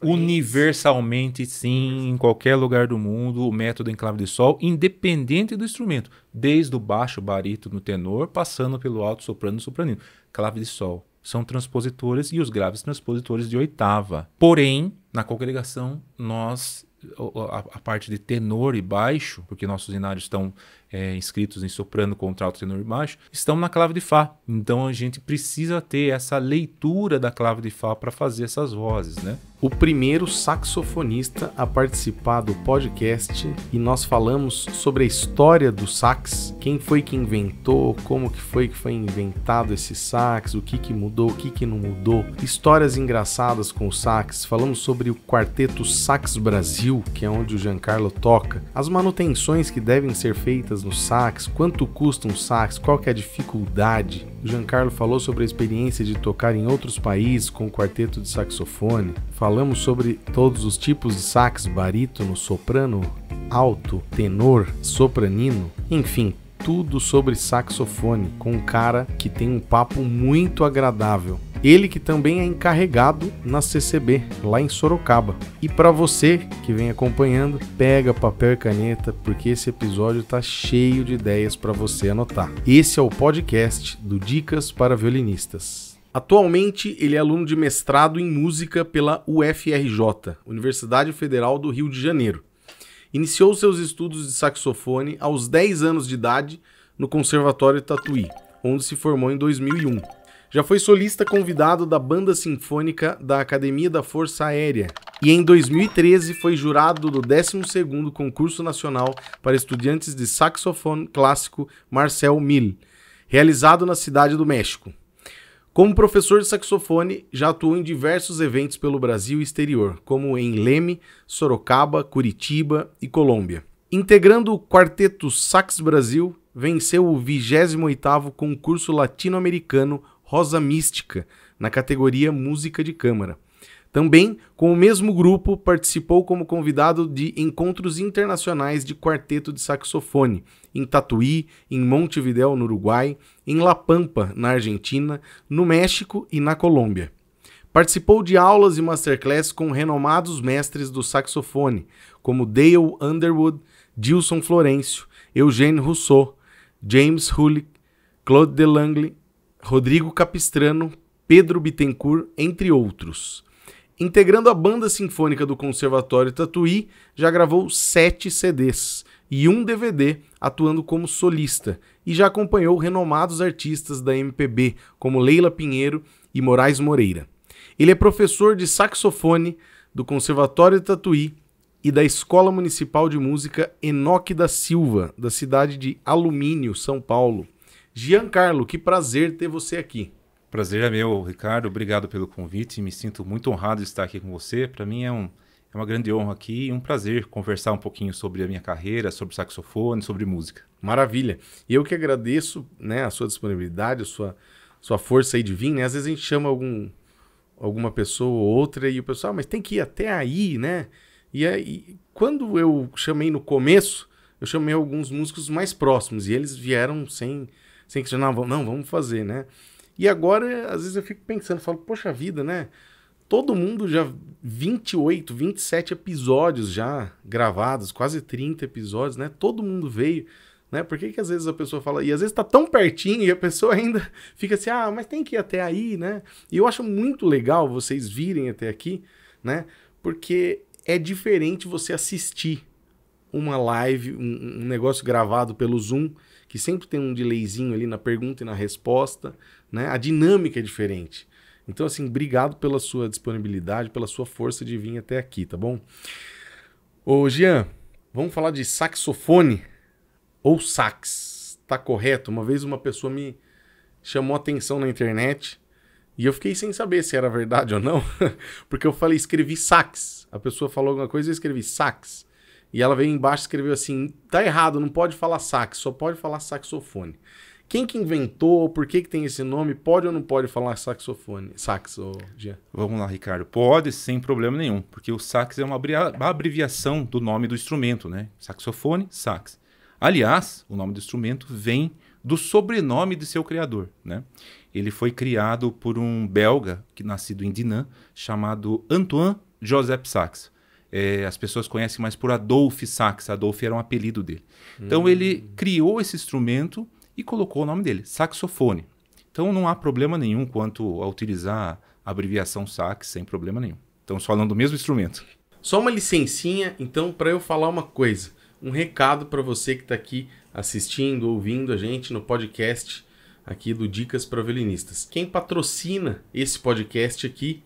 Universalmente, sim, em qualquer lugar do mundo, o método em clave de sol, independente do instrumento, desde o baixo, no tenor, passando pelo alto, soprano, sopranino. Clave de sol são transpositores e os graves transpositores de oitava. Porém, na congregação, nós a, a parte de tenor e baixo, porque nossos inários estão é, inscritos em soprano, contralto, tenor e baixo, estão na clave de Fá. Então a gente precisa ter essa leitura da clave de Fá para fazer essas vozes, né? O primeiro saxofonista a participar do podcast e nós falamos sobre a história do sax, quem foi que inventou, como que foi que foi inventado esse sax, o que que mudou, o que que não mudou, histórias engraçadas com o sax, falamos sobre o quarteto Sax Brasil, que é onde o Giancarlo toca, as manutenções que devem ser feitas no sax, quanto custa um sax, qual que é a dificuldade. O Giancarlo falou sobre a experiência de tocar em outros países com um quarteto de saxofone. Falamos sobre todos os tipos de sax, barítono, soprano, alto, tenor, sopranino, enfim, tudo sobre saxofone com um cara que tem um papo muito agradável. Ele que também é encarregado na CCB, lá em Sorocaba. E para você que vem acompanhando, pega papel e caneta, porque esse episódio tá cheio de ideias para você anotar. Esse é o podcast do Dicas para Violinistas. Atualmente, ele é aluno de mestrado em música pela UFRJ, Universidade Federal do Rio de Janeiro. Iniciou seus estudos de saxofone aos 10 anos de idade no Conservatório Tatuí, onde se formou em 2001. Já foi solista convidado da Banda Sinfônica da Academia da Força Aérea e em 2013 foi jurado do 12º Concurso Nacional para Estudantes de Saxofone Clássico Marcel Mil, realizado na Cidade do México. Como professor de saxofone, já atuou em diversos eventos pelo Brasil e exterior, como em Leme, Sorocaba, Curitiba e Colômbia. Integrando o quarteto Sax Brasil, venceu o 28º concurso latino-americano Rosa Mística, na categoria Música de Câmara. Também, com o mesmo grupo, participou como convidado de encontros internacionais de quarteto de saxofone, em Tatuí, em Montevidéu, no Uruguai, em La Pampa, na Argentina, no México e na Colômbia. Participou de aulas e masterclass com renomados mestres do saxofone, como Dale Underwood, Dilson Florencio, Eugênio Rousseau, James Hulick, Claude Delangley, Rodrigo Capistrano, Pedro Bittencourt, entre outros. Integrando a banda sinfônica do Conservatório Tatuí, já gravou sete CDs e um DVD atuando como solista e já acompanhou renomados artistas da MPB como Leila Pinheiro e Moraes Moreira. Ele é professor de saxofone do Conservatório Tatuí e da Escola Municipal de Música Enoque da Silva, da cidade de Alumínio, São Paulo. Giancarlo, que prazer ter você aqui. Prazer é meu, Ricardo. Obrigado pelo convite. Me sinto muito honrado de estar aqui com você. Para mim é, um, é uma grande honra aqui e um prazer conversar um pouquinho sobre a minha carreira, sobre saxofone, sobre música. Maravilha. E eu que agradeço né, a sua disponibilidade, a sua, sua força aí de vir. Né? Às vezes a gente chama algum, alguma pessoa ou outra e o pessoal, ah, mas tem que ir até aí, né? E aí, quando eu chamei no começo, eu chamei alguns músicos mais próximos e eles vieram sem, sem questionar, não, vamos fazer, né? E agora, às vezes, eu fico pensando, falo, poxa vida, né? Todo mundo já 28, 27 episódios já gravados, quase 30 episódios, né? Todo mundo veio, né? Por que, que às vezes a pessoa fala, e às vezes tá tão pertinho e a pessoa ainda fica assim, ah, mas tem que ir até aí, né? E eu acho muito legal vocês virem até aqui, né? Porque é diferente você assistir uma live, um, um negócio gravado pelo Zoom, que sempre tem um delayzinho ali na pergunta e na resposta, né? A dinâmica é diferente. Então, assim, obrigado pela sua disponibilidade, pela sua força de vir até aqui, tá bom? Ô, Jean, vamos falar de saxofone ou sax, tá correto? Uma vez uma pessoa me chamou atenção na internet e eu fiquei sem saber se era verdade ou não, porque eu falei, escrevi sax. A pessoa falou alguma coisa e eu escrevi sax. E ela veio embaixo e escreveu assim: tá errado, não pode falar sax, só pode falar saxofone. Quem que inventou? Por que, que tem esse nome? Pode ou não pode falar saxofone? Sax, Jean? Vamos lá, Ricardo. Pode, sem problema nenhum, porque o sax é uma abreviação do nome do instrumento, né? Saxofone, sax. Aliás, o nome do instrumento vem do sobrenome de seu criador, né? Ele foi criado por um belga que nascido em Dinan, chamado Antoine Joseph Sax. É, as pessoas conhecem mais por Adolphe Sax. Adolphe era um apelido dele. Então hum. ele criou esse instrumento e colocou o nome dele, saxofone. Então não há problema nenhum quanto a utilizar a abreviação sax sem problema nenhum. Estamos falando do mesmo instrumento. Só uma licencinha, então, para eu falar uma coisa. Um recado para você que está aqui assistindo, ouvindo a gente no podcast aqui do Dicas para Violinistas. Quem patrocina esse podcast aqui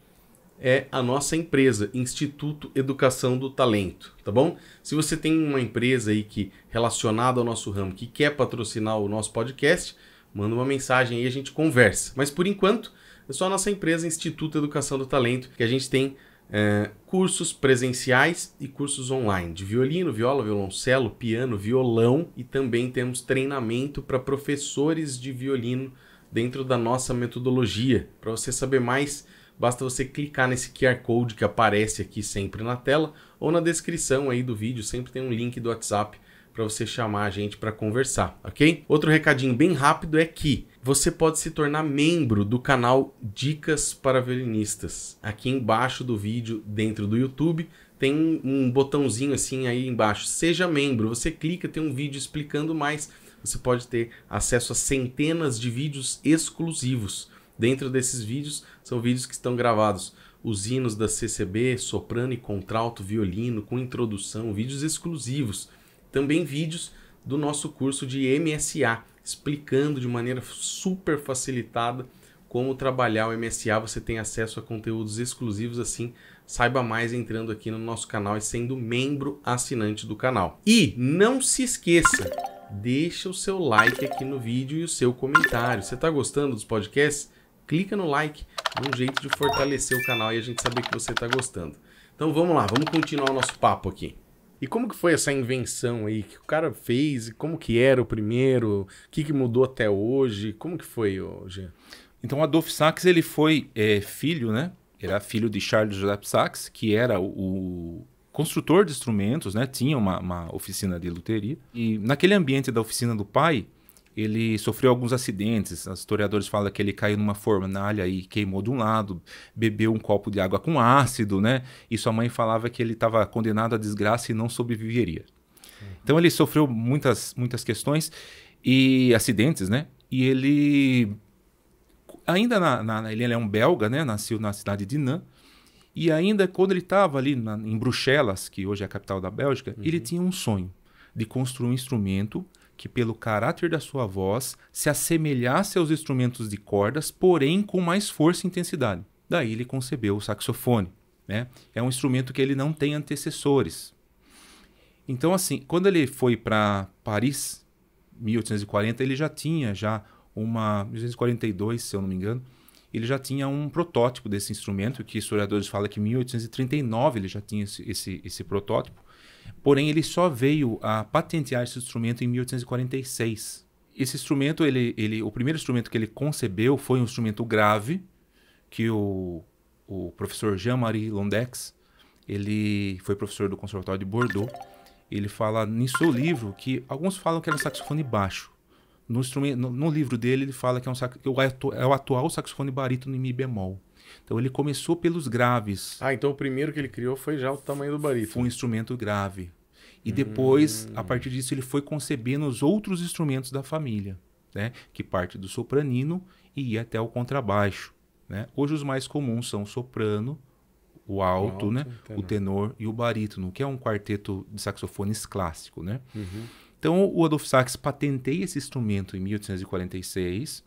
é a nossa empresa, Instituto Educação do Talento, tá bom? Se você tem uma empresa aí que relacionada ao nosso ramo que quer patrocinar o nosso podcast, manda uma mensagem aí e a gente conversa. Mas por enquanto, é só a nossa empresa Instituto Educação do Talento, que a gente tem é, cursos presenciais e cursos online de violino, viola, violoncelo, piano, violão e também temos treinamento para professores de violino dentro da nossa metodologia. Para você saber mais Basta você clicar nesse QR Code que aparece aqui sempre na tela ou na descrição aí do vídeo, sempre tem um link do WhatsApp para você chamar a gente para conversar, ok? Outro recadinho bem rápido é que você pode se tornar membro do canal Dicas para Violinistas. Aqui embaixo do vídeo, dentro do YouTube, tem um botãozinho assim aí embaixo, seja membro. Você clica, tem um vídeo explicando mais. Você pode ter acesso a centenas de vídeos exclusivos Dentro desses vídeos, são vídeos que estão gravados os hinos da CCB, soprano e contralto, violino, com introdução, vídeos exclusivos. Também vídeos do nosso curso de MSA, explicando de maneira super facilitada como trabalhar o MSA. Você tem acesso a conteúdos exclusivos assim. Saiba mais entrando aqui no nosso canal e sendo membro assinante do canal. E não se esqueça, deixa o seu like aqui no vídeo e o seu comentário. Você está gostando dos podcasts? clica no like, é um jeito de fortalecer o canal e a gente saber que você está gostando. Então vamos lá, vamos continuar o nosso papo aqui. E como que foi essa invenção aí que o cara fez? Como que era o primeiro? O que, que mudou até hoje? Como que foi hoje? Então Adolf Sachs ele foi é, filho, né? Era filho de Charles Joseph Sachs, que era o, construtor de instrumentos, né? Tinha uma, uma oficina de luteria. E naquele ambiente da oficina do pai, ele sofreu alguns acidentes. Os historiadores falam que ele caiu numa fornalha e queimou de um lado, bebeu um copo de água com ácido, né? E sua mãe falava que ele estava condenado à desgraça e não sobreviveria. Uhum. Então ele sofreu muitas, muitas questões e acidentes, né? E ele ainda na, na ele é um belga, né? Nasceu na cidade de Nantes. E ainda quando ele estava ali na, em Bruxelas, que hoje é a capital da Bélgica, uhum. ele tinha um sonho de construir um instrumento que, pelo caráter da sua voz, se assemelhasse aos instrumentos de cordas, porém com mais força e intensidade. Daí ele concebeu o saxofone. Né? É um instrumento que ele não tem antecessores. Então, assim, quando ele foi para Paris, 1840, ele já tinha já uma 1842, se eu não me engano, ele já tinha um protótipo desse instrumento, que historiadores falam que em 1839 ele já tinha esse, esse, esse protótipo. Porém, ele só veio a patentear esse instrumento em 1846. Esse instrumento, ele, ele, o primeiro instrumento que ele concebeu foi um instrumento grave, que o, o professor Jean-Marie Londex, ele foi professor do Conservatório de Bordeaux, ele fala em seu livro que alguns falam que era um saxofone baixo. No, no, no livro dele, ele fala que é, um, que é, é o atual saxofone barítono em mi bemol. Então ele começou pelos graves. Ah, então o primeiro que ele criou foi já o tamanho do barítono. Foi um instrumento grave. E hum. depois, hum. a partir disso, ele foi concebendo os outros instrumentos da família, né? Que parte do sopranino e ia até o contrabaixo, né? Hoje os mais comuns são o soprano, o alto, o alto né? Tenor. O tenor e o barítono, que é um quarteto de saxofones clássico, né? Uhum. Então, o Adolf Sax patenteia esse instrumento em 1846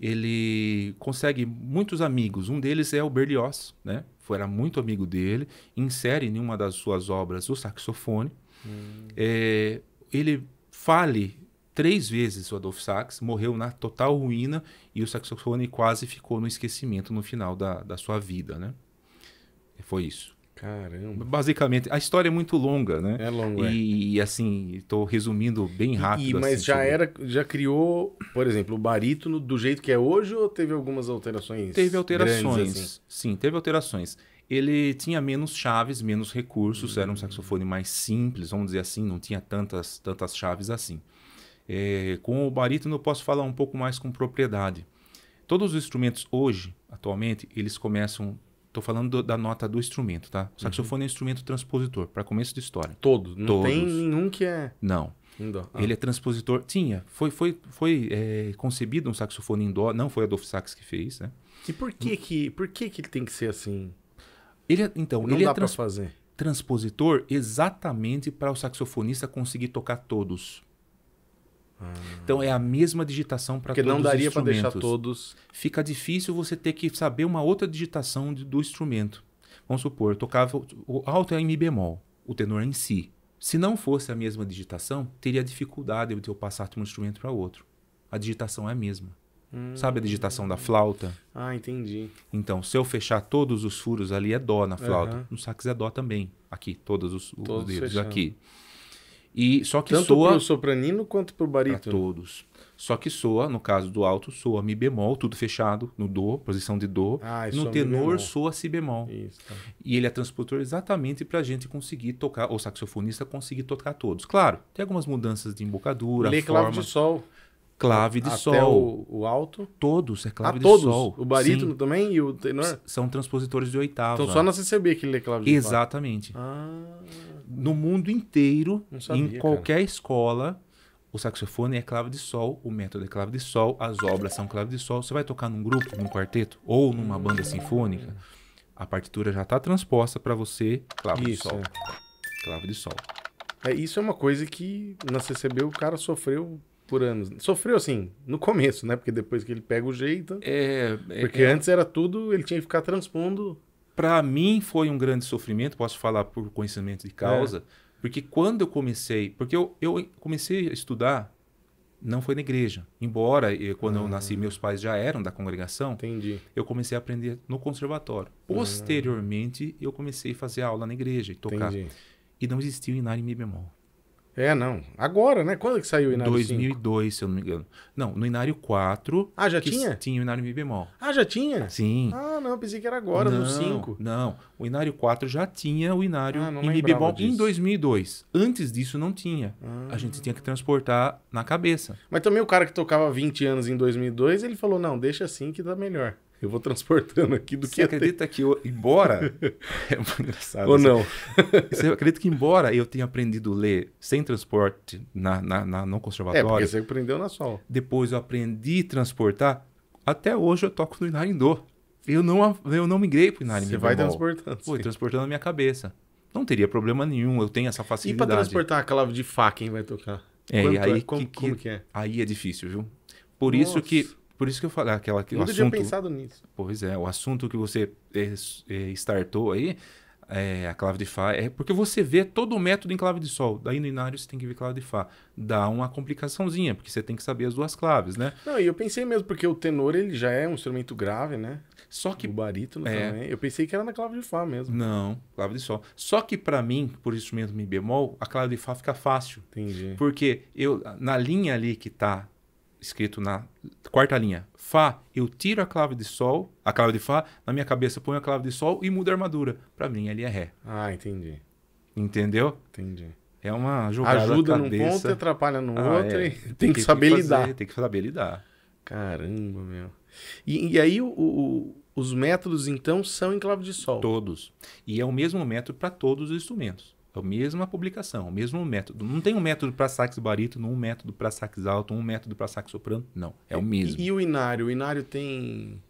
ele consegue muitos amigos. Um deles é o Berlioz, né? Foi, era muito amigo dele. Insere em uma das suas obras o saxofone. Hum. É, ele fale três vezes o Adolf Sax, morreu na total ruína e o saxofone quase ficou no esquecimento no final da, da sua vida, né? Foi isso. Caramba. Basicamente, a história é muito longa, né? É longa. E, é. assim, estou resumindo bem rápido. E, mas assim, já era, já criou, por exemplo, o barítono do jeito que é hoje ou teve algumas alterações? Teve alterações. Grandes, assim? Sim, teve alterações. Ele tinha menos chaves, menos recursos, hum. era um hum. saxofone mais simples, vamos dizer assim, não tinha tantas, tantas chaves assim. É, com o barítono eu posso falar um pouco mais com propriedade. Todos os instrumentos hoje, atualmente, eles começam Estou falando do, da nota do instrumento, tá? O uhum. saxofone uhum. é um instrumento transpositor, para começo de história. Todo? Não Todos. tem nenhum que é. Não. Ah. Ele é transpositor. Tinha. Foi, foi, foi é, concebido um saxofone em dó. Não foi Adolfo Sax que fez, né? E por que que, por que, que ele tem que ser assim? Ele é, então, não ele dá é trans, fazer. transpositor exatamente para o saxofonista conseguir tocar todos. Então é a mesma digitação para todos os instrumentos. Porque não daria para deixar todos. Fica difícil você ter que saber uma outra digitação de, do instrumento. Vamos supor, eu tocava o alto é em mi bemol, o tenor é em si. Se não fosse a mesma digitação, teria dificuldade de eu passar de um instrumento para outro. A digitação é a mesma. Hum. Sabe a hum. digitação da flauta? Ah, entendi. Então, se eu fechar todos os furos ali, é dó na flauta. Uhum. No sax é dó também. Aqui, todos os, os todos dedos fechando. aqui. E só que Tanto soa. Tanto sopranino quanto pelo barítono. Para todos. Só que soa, no caso do alto, soa Mi bemol, tudo fechado, no do posição de do Ah, no tenor, soa Si bemol. Isso, tá. E ele é transportador exatamente para a gente conseguir tocar, o saxofonista conseguir tocar todos. Claro, tem algumas mudanças de embocadura. Lê forma. clave de sol clave de Até sol. O, o alto? Todos, é clave ah, de todos? sol. O barítono Sim. também e o tenor? são transpositores de oitava. Então só na CCB que lê clave de sol. Exatamente. Ah. No mundo inteiro, sabia, em qualquer cara. escola, o saxofone é clave de sol, o método é clave de sol, as obras são clave de sol. Você vai tocar num grupo, num quarteto ou numa banda sinfônica, a partitura já está transposta para você, clave Isso, de sol. É. Clave de sol. É, isso é uma coisa que na CCB o cara sofreu por anos. Sofreu assim, no começo, né? Porque depois que ele pega o jeito. É, é porque é, antes era tudo, ele tinha que ficar transpondo. Para mim foi um grande sofrimento, posso falar por conhecimento de causa, é. porque quando eu comecei, porque eu, eu comecei a estudar, não foi na igreja. Embora eh, quando eu ah. nasci, meus pais já eram da congregação. Entendi. Eu comecei a aprender no conservatório. Ah. Posteriormente, eu comecei a fazer aula na igreja e tocar. Entendi. E não existia o Inari Mi bemol. É, não. Agora, né? Quando é que saiu o Inário 2002, 5? se eu não me engano. Não, no Inário 4. Ah, já tinha? Tinha o Inário Mi bemol. Ah, já tinha? Sim. Ah, não, pensei que era agora, não, no 5. Não, o Inário 4 já tinha o Inário ah, Mi bemol disso. em 2002. Antes disso não tinha. Ah. A gente tinha que transportar na cabeça. Mas também o cara que tocava 20 anos em 2002, ele falou: não, deixa assim que dá melhor. Eu vou transportando aqui do você que. Você acredita que, eu, embora. é muito engraçado. Ou não? você acredita que, embora eu tenha aprendido a ler sem transporte na, na, na, no é, conservatório. É, porque você aprendeu na sol. Depois eu aprendi a transportar. Até hoje eu toco no Inarindô. Eu não, eu não migrei pro Inarindô. Você vai transportando. Foi transportando na minha cabeça. Não teria problema nenhum, eu tenho essa facilidade. E para transportar a clave de faca, quem vai tocar? É, Quanto é? aí é? Que, como, como que é? Aí é difícil, viu? Por Nossa. isso que por isso que eu falei aquela que Nunca assunto. tinha pensado nisso. Pois é, o assunto que você eh, startou aí, é, a clave de Fá, é porque você vê todo o método em clave de Sol. Daí no inário você tem que ver clave de Fá. Dá uma complicaçãozinha, porque você tem que saber as duas claves, né? Não, e eu pensei mesmo, porque o tenor ele já é um instrumento grave, né? Só que. O barítono é... também. Eu pensei que era na clave de Fá mesmo. Não, clave de Sol. Só que para mim, por instrumento Mi bemol, a clave de Fá fica fácil. Entendi. Porque eu, na linha ali que tá escrito na quarta linha, Fá, eu tiro a clave de Sol, a clave de Fá, na minha cabeça ponho a clave de Sol e mudo a armadura. Para mim ali é Ré. Ah, entendi. Entendeu? Entendi. É uma jogada Ajuda cabeça. num ponto e atrapalha no ah, é. outro é. e tem, tem que, que, saber lidar. Tem que saber lidar. Caramba, meu. E, e aí o, o, os métodos então são em clave de Sol? Todos. E é o mesmo método para todos os instrumentos. É a mesma publicação, o mesmo método. Não tem um método para sax barítono, um método para sax alto, um método para sax soprano. Não, é o mesmo. E, e o inário? O inário tem...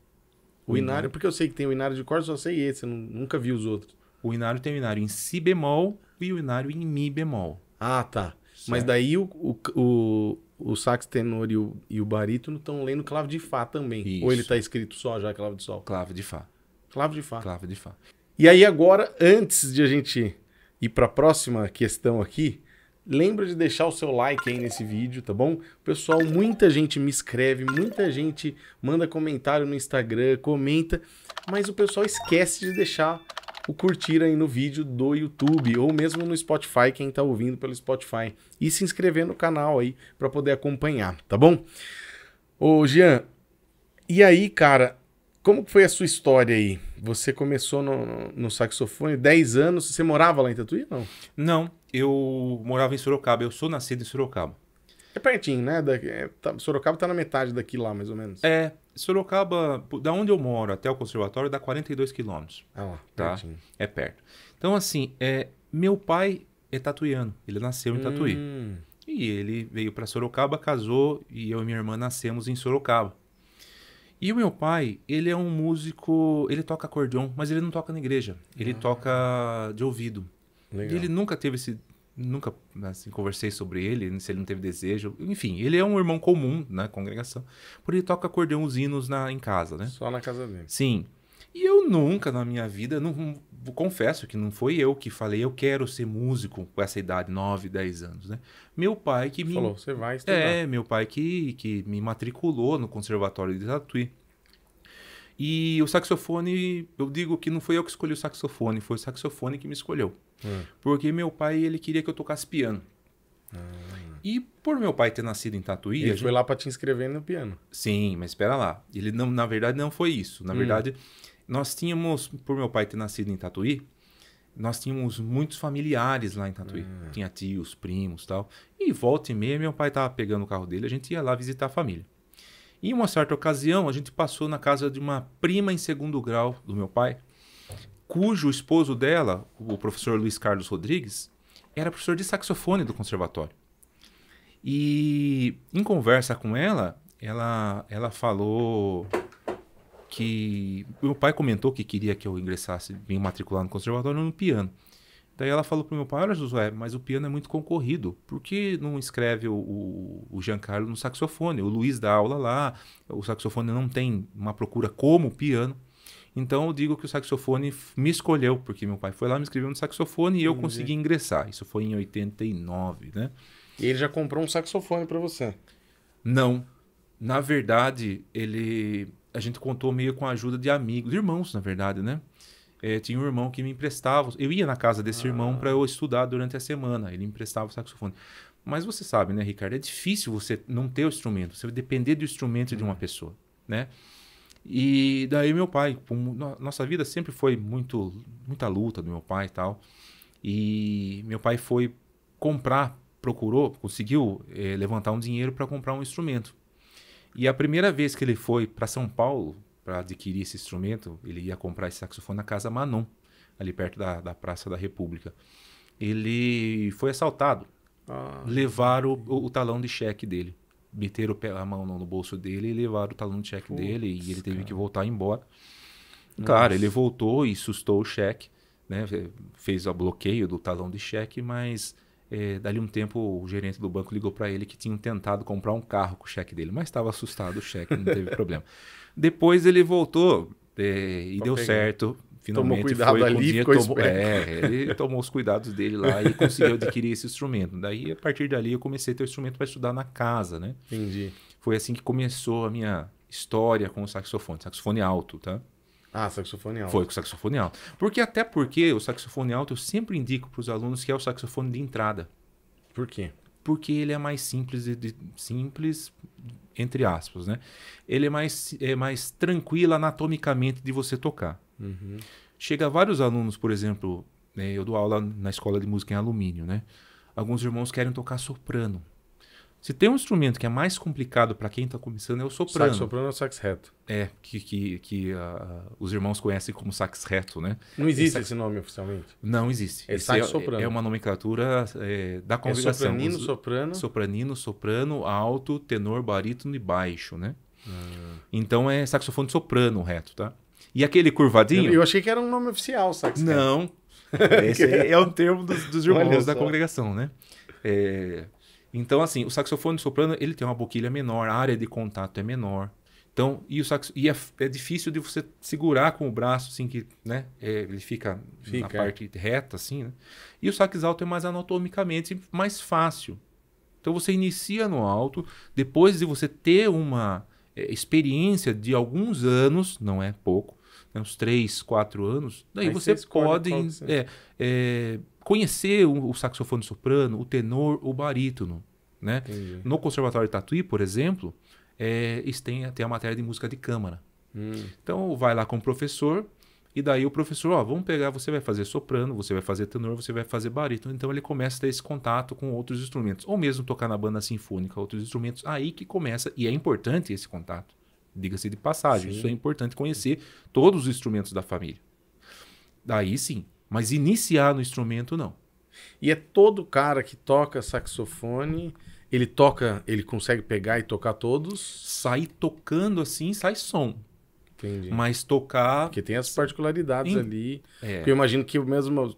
O, o inário, inário, porque eu sei que tem o inário de cor, só sei esse, eu nunca vi os outros. O inário tem o inário em si bemol e o inário em mi bemol. Ah, tá. Certo. Mas daí o, o, o, sax tenor e o, e o barítono estão lendo clave de fá também. Isso. Ou ele está escrito só já clave de sol? Clave de fá. Clave de fá. Clave de fá. E aí agora, antes de a gente e para a próxima questão aqui, lembra de deixar o seu like aí nesse vídeo, tá bom? Pessoal, muita gente me escreve, muita gente manda comentário no Instagram, comenta, mas o pessoal esquece de deixar o curtir aí no vídeo do YouTube ou mesmo no Spotify, quem está ouvindo pelo Spotify, e se inscrever no canal aí para poder acompanhar, tá bom? Ô, Jean, e aí, cara, como foi a sua história aí? Você começou no, no saxofone 10 anos. Você morava lá em Tatuí, não? Não, eu morava em Sorocaba. Eu sou nascido em Sorocaba. É pertinho, né? Da, é, tá, Sorocaba tá na metade daqui lá, mais ou menos. É, Sorocaba, da onde eu moro até o conservatório, dá 42 quilômetros. Ah lá, tá? pertinho. É perto. Então, assim, é, meu pai é tatuiano. Ele nasceu em hum. Tatuí. E ele veio para Sorocaba, casou e eu e minha irmã nascemos em Sorocaba. E o meu pai, ele é um músico, ele toca acordeon, mas ele não toca na igreja, ele ah. toca de ouvido. Legal. E ele nunca teve esse nunca assim, conversei sobre ele, se ele não teve desejo. Enfim, ele é um irmão comum na né, congregação, por ele toca acordeon os hinos na, em casa, né? Só na casa dele. Sim. E eu nunca na minha vida, não, confesso que não foi eu que falei, eu quero ser músico com essa idade, 9, 10 anos, né? Meu pai que me. Falou, você vai estudar. É, meu pai que, que me matriculou no Conservatório de Tatuí. E o saxofone, eu digo que não foi eu que escolhi o saxofone, foi o saxofone que me escolheu. Hum. Porque meu pai, ele queria que eu tocasse piano. Hum. E por meu pai ter nascido em Tatuí... Ele gente... foi lá para te inscrever no piano. Sim, mas espera lá. Ele, não, na verdade, não foi isso. Na hum. verdade, nós tínhamos, por meu pai ter nascido em Tatuí, nós tínhamos muitos familiares lá em Tatuí. Hum. Tinha tios, primos tal. E volta e meia, meu pai estava pegando o carro dele, a gente ia lá visitar a família. E em uma certa ocasião, a gente passou na casa de uma prima em segundo grau do meu pai, cujo esposo dela, o professor Luiz Carlos Rodrigues, era professor de saxofone do conservatório. E em conversa com ela, ela, ela falou que meu pai comentou que queria que eu ingressasse, me matricular no conservatório no piano. Daí ela falou pro meu pai, olha Josué, mas o piano é muito concorrido, por que não escreve o, Giancarlo no saxofone? O Luiz dá aula lá, o saxofone não tem uma procura como o piano. Então eu digo que o saxofone me escolheu, porque meu pai foi lá, me escreveu no saxofone e eu consegui ingressar. Isso foi em 89, né? E ele já comprou um saxofone para você? Não. Na verdade, ele a gente contou meio com a ajuda de amigos, de irmãos, na verdade, né? É, tinha um irmão que me emprestava. Eu ia na casa desse ah. irmão para eu estudar durante a semana. Ele emprestava o saxofone. Mas você sabe, né, Ricardo? É difícil você não ter o instrumento. Você depender do instrumento hum. de uma hum. pessoa, né? E daí meu pai, nossa vida sempre foi muito muita luta do meu pai e tal. E meu pai foi comprar, procurou, conseguiu é, levantar um dinheiro para comprar um instrumento. E a primeira vez que ele foi para São Paulo para adquirir esse instrumento, ele ia comprar esse saxofone na Casa Manon, ali perto da, da Praça da República. Ele foi assaltado. Ah. Levaram o, o talão de cheque dele meteram a mão no bolso dele e levaram o talão de cheque Putz, dele e ele teve cara. que voltar embora. Nossa. ele voltou e sustou o cheque, né? Fez o bloqueio do talão de cheque, mas é, dali um tempo, o gerente do banco ligou para ele que tinham tentado comprar um carro com o cheque dele, mas estava assustado o cheque, não teve problema. Depois ele voltou é, e deu pegando. certo. Finalmente tomou cuidado foi ali, dia, tomou, é, é ele tomou os cuidados dele lá e conseguiu adquirir esse instrumento. Daí, a partir dali, eu comecei a ter o instrumento para estudar na casa, né? Entendi. Foi assim que começou a minha história com o saxofone, saxofone alto, tá? Ah, saxofone alto. Foi com saxofone alto. Porque até porque o saxofone alto eu sempre indico para os alunos que é o saxofone de entrada. Por quê? Porque ele é mais simples, de, de, simples entre aspas, né? Ele é mais, é mais tranquilo anatomicamente de você tocar. Uhum. Chega vários alunos, por exemplo, né, eu dou aula na escola de música em alumínio, né? Alguns irmãos querem tocar soprano. Se tem um instrumento que é mais complicado para quem está começando é o soprano. Sax soprano é ou sax reto? É, que, que, que uh, os irmãos conhecem como sax reto, né? Não existe sax... esse nome oficialmente? Não existe. É esse sax é, soprano. É, uma nomenclatura é, da é congregação. É sopranino, soprano? Sopranino, soprano, alto, tenor, barítono e baixo, né? Hum. Então é saxofone soprano reto, tá? E aquele curvadinho... Eu, eu achei que era um nome oficial, sax reto. Não. Esse é, é um termo dos, dos irmãos da congregação, né? É, então, assim, o saxofone soprano ele tem uma boquilha menor, a área de contato é menor. Então, e, o sax e é, é difícil de você segurar com o braço, assim, que né, é, ele fica, fica, na é. parte reta, assim, né? E o sax alto é mais anatomicamente mais fácil. Então, você inicia no alto, depois de você ter uma é, experiência de alguns anos, não é pouco, né, uns três quatro anos, daí Aí você, você pode conhecer o, saxofone soprano, o tenor, o barítono. Né? No Conservatório de Tatuí, por exemplo, é, tem, tem a matéria de música de câmara. Hum. Então vai lá com o professor, e daí o professor, ó, vamos pegar, você vai fazer soprano, você vai fazer tenor, você vai fazer barítono. Então ele começa a ter esse contato com outros instrumentos, ou mesmo tocar na banda sinfônica, outros instrumentos. Aí que começa, e é importante esse contato, diga-se de passagem. Sim. Isso é importante conhecer todos os instrumentos da família. Daí sim, mas iniciar no instrumento, não. E é todo cara que toca saxofone, ele toca, ele consegue pegar e tocar todos? Sai tocando assim, sai som. Entendi. Mas tocar. Porque tem as particularidades Sim. ali. É. eu imagino que o mesmo,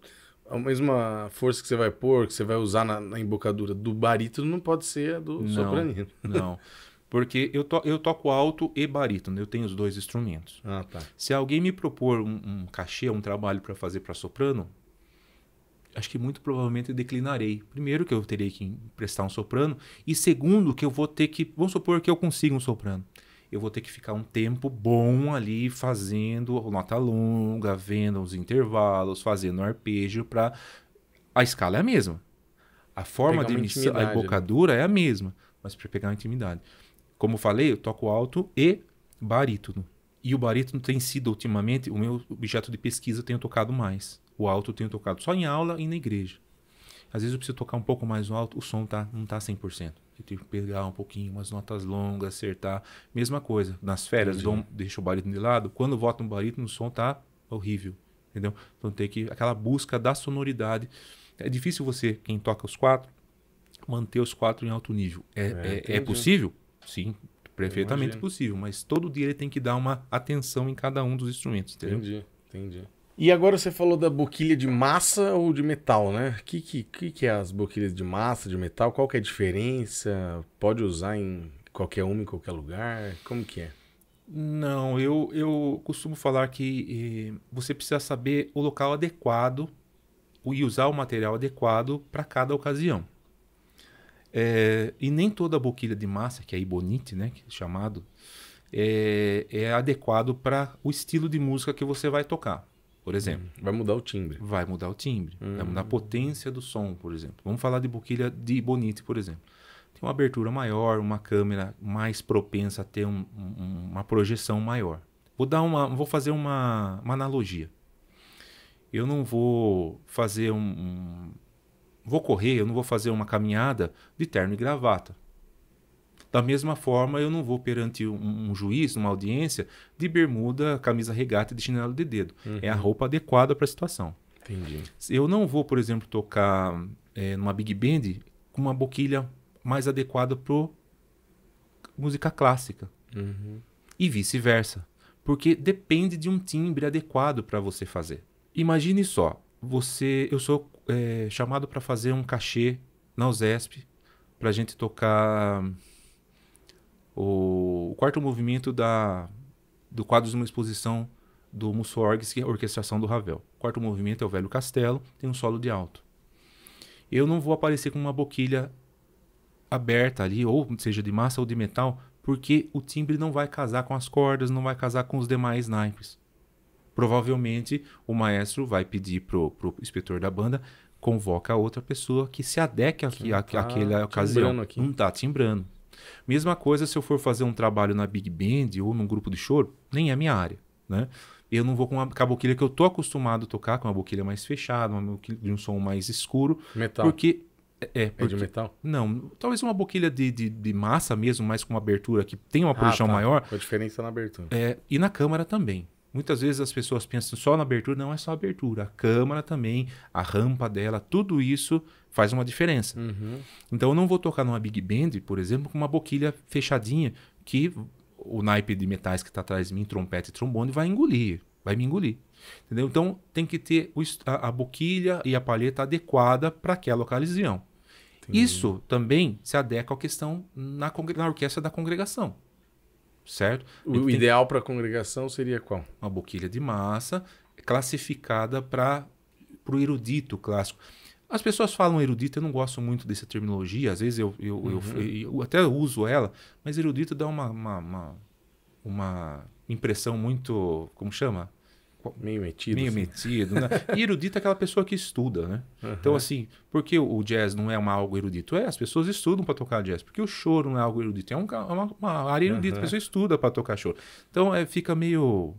a mesma força que você vai pôr, que você vai usar na, na embocadura do barítono, não pode ser a do não, sopranino. Não. Porque eu, to eu toco alto e barítono, eu tenho os dois instrumentos. Ah, tá. Se alguém me propor um, um cachê, um trabalho para fazer para soprano, acho que muito provavelmente eu declinarei. Primeiro, que eu terei que prestar um soprano, e segundo, que eu vou ter que. Vamos supor que eu consiga um soprano. Eu vou ter que ficar um tempo bom ali fazendo nota longa, vendo os intervalos, fazendo arpejo para. A escala é a mesma. A forma de emissão, a né? embocadura né? é a mesma, mas para pegar uma intimidade. Como falei, eu toco alto e barítono. E o barítono tem sido ultimamente o meu objeto de pesquisa, eu tenho tocado mais. O alto eu tenho tocado só em aula e na igreja. Às vezes eu preciso tocar um pouco mais alto, o som tá, não tá 100%. Eu tenho que pegar um pouquinho, umas notas longas, acertar. Mesma coisa, nas férias, dou, deixo o barítono de lado. Quando volto no barítono, o som tá horrível, entendeu? Então tem que aquela busca da sonoridade. É difícil você, quem toca os quatro, manter os quatro em alto nível. É, é, é, é possível? Sim, perfeitamente possível, mas todo dia ele tem que dar uma atenção em cada um dos instrumentos, entendeu? Entendi, entendi. E agora você falou da boquilha de massa ou de metal, né? O que, que, que, que é as boquilhas de massa, de metal? Qual que é a diferença? Pode usar em qualquer uma, em qualquer lugar? Como que é? Não, eu, eu costumo falar que eh, você precisa saber o local adequado e usar o material adequado para cada ocasião. É, e nem toda a boquilha de massa, que é ibonite, né, que é chamado, é, é adequado para o estilo de música que você vai tocar, por exemplo. vai mudar o timbre. Vai mudar o timbre, hum. vai mudar a potência do som, por exemplo. Vamos falar de boquilha de ibonite, por exemplo. Tem uma abertura maior, uma câmera mais propensa a ter um, um, uma projeção maior. Vou dar uma, vou fazer uma, uma analogia. Eu não vou fazer um vou correr, eu não vou fazer uma caminhada de terno e gravata. Da mesma forma, eu não vou perante um, um juiz, uma audiência, de bermuda, camisa regata e de chinelo de dedo. Uhum. É a uhum. roupa adequada para a situação. Entendi. Eu não vou, por exemplo, tocar é, numa big band com uma boquilha mais adequada para música clássica. Uhum. E vice-versa. Porque depende de um timbre adequado para você fazer. Imagine só, você, eu sou é, chamado para fazer um cachê na USESP para a gente tocar o, o, quarto movimento da, do quadro de uma exposição do Mussorgs, que é a orquestração do Ravel. O quarto movimento é o Velho Castelo, tem um solo de alto. Eu não vou aparecer com uma boquilha aberta ali, ou seja, de massa ou de metal, porque o timbre não vai casar com as cordas, não vai casar com os demais naipes provavelmente o maestro vai pedir pro, pro inspetor da banda convoca outra pessoa que se adeque àquela a, tá ocasião. Aqui. Não tá timbrando. Mesma coisa se eu for fazer um trabalho na Big Band ou num grupo de choro, nem é minha área, né? Eu não vou com uma boquilha que eu tô acostumado a tocar, com uma boquilha mais fechada, uma de um som mais escuro. Metal. Porque é, porque, é, é de metal? Não, talvez uma boquilha de, de, de, massa mesmo, mas com uma abertura que tem uma ah, tá. maior. a diferença é na abertura. É, e na câmara também. Muitas vezes as pessoas pensam só na abertura, não é só a abertura, a câmara também, a rampa dela, tudo isso faz uma diferença. Uhum. Então eu não vou tocar numa big band, por exemplo, com uma boquilha fechadinha que o naipe de metais que está atrás de mim, trompete e trombone, vai engolir, vai me engolir. Entendeu? Então tem que ter a, boquilha e a palheta adequada para aquela localização. Isso também se adequa à questão na, na orquestra da congregação certo? O ideal para a congregação seria qual? Uma boquilha de massa classificada para o erudito clássico. As pessoas falam erudito, eu não gosto muito dessa terminologia, às vezes eu, eu, uhum. eu, eu até uso ela, mas erudito dá uma, uma, uma, uma impressão muito. Como chama? meio metido. Meio assim. metido. Né? E erudito é aquela pessoa que estuda, né? Uhum. Então, assim, porque o jazz não é uma, algo erudito? É, as pessoas estudam para tocar jazz. Porque o choro não é algo erudito. É um, é uma, uma, área erudita, uhum. a pessoa estuda para tocar choro. Então, é, fica meio...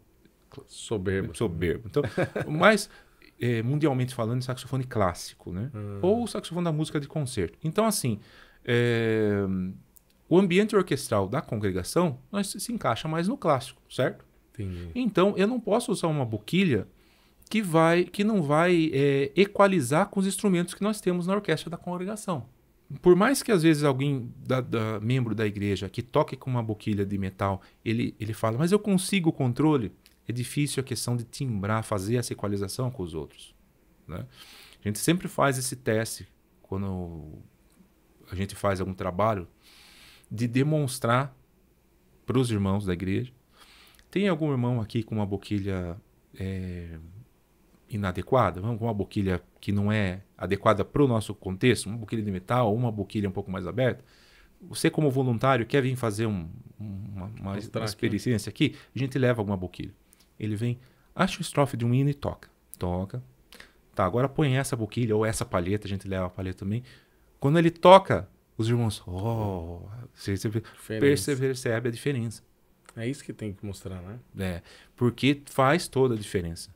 Soberbo. Soberbo. Então, mas, é, mundialmente falando, saxofone clássico, né? Uhum. Ou saxofone da música de concerto. Então, assim... É, o ambiente orquestral da congregação nós se encaixa mais no clássico, certo? Entendi. Então, eu não posso usar uma boquilha que, vai, que não vai é, equalizar com os instrumentos que nós temos na orquestra da congregação. Por mais que às vezes alguém, da, da, membro da igreja, que toque com uma boquilha de metal, ele, ele fala, mas eu consigo o controle. É difícil a questão de timbrar, fazer essa equalização com os outros. Né? A gente sempre faz esse teste quando a gente faz algum trabalho de demonstrar para os irmãos da igreja tem algum irmão aqui com uma boquilha é, inadequada? Vamos com uma boquilha que não é adequada para o nosso contexto? Uma boquilha de metal, uma boquilha um pouco mais aberta? Você, como voluntário, quer vir fazer um, uma, uma, uma né? experiência aqui? A gente leva alguma boquilha. Ele vem, acha o estrofe de um hino e toca. Toca. Tá, agora põe essa boquilha ou essa palheta, a gente leva a palheta também. Quando ele toca, os irmãos, oh, você percebe, percebe a diferença. É isso que tem que mostrar, né? É, porque faz toda a diferença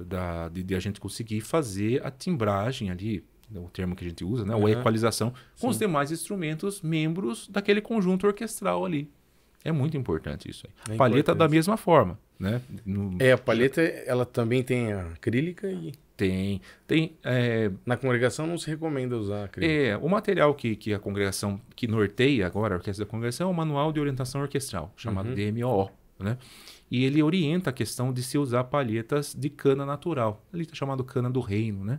da, de, de a gente conseguir fazer a timbragem ali, o termo que a gente usa, né? Ou a é. equalização com Sim. os demais instrumentos membros daquele conjunto orquestral ali. É muito importante isso aí. É palheta da mesma forma, né? No... É, a palheta ela também tem acrílica e tem. tem é... Na congregação não se recomenda usar, acredito. É, o material que, que a congregação, que norteia agora a orquestra da congregação, é o Manual de Orientação Orquestral, chamado uhum. DMOO, né? E ele orienta a questão de se usar palhetas de cana natural, ali está chamado cana do reino, né?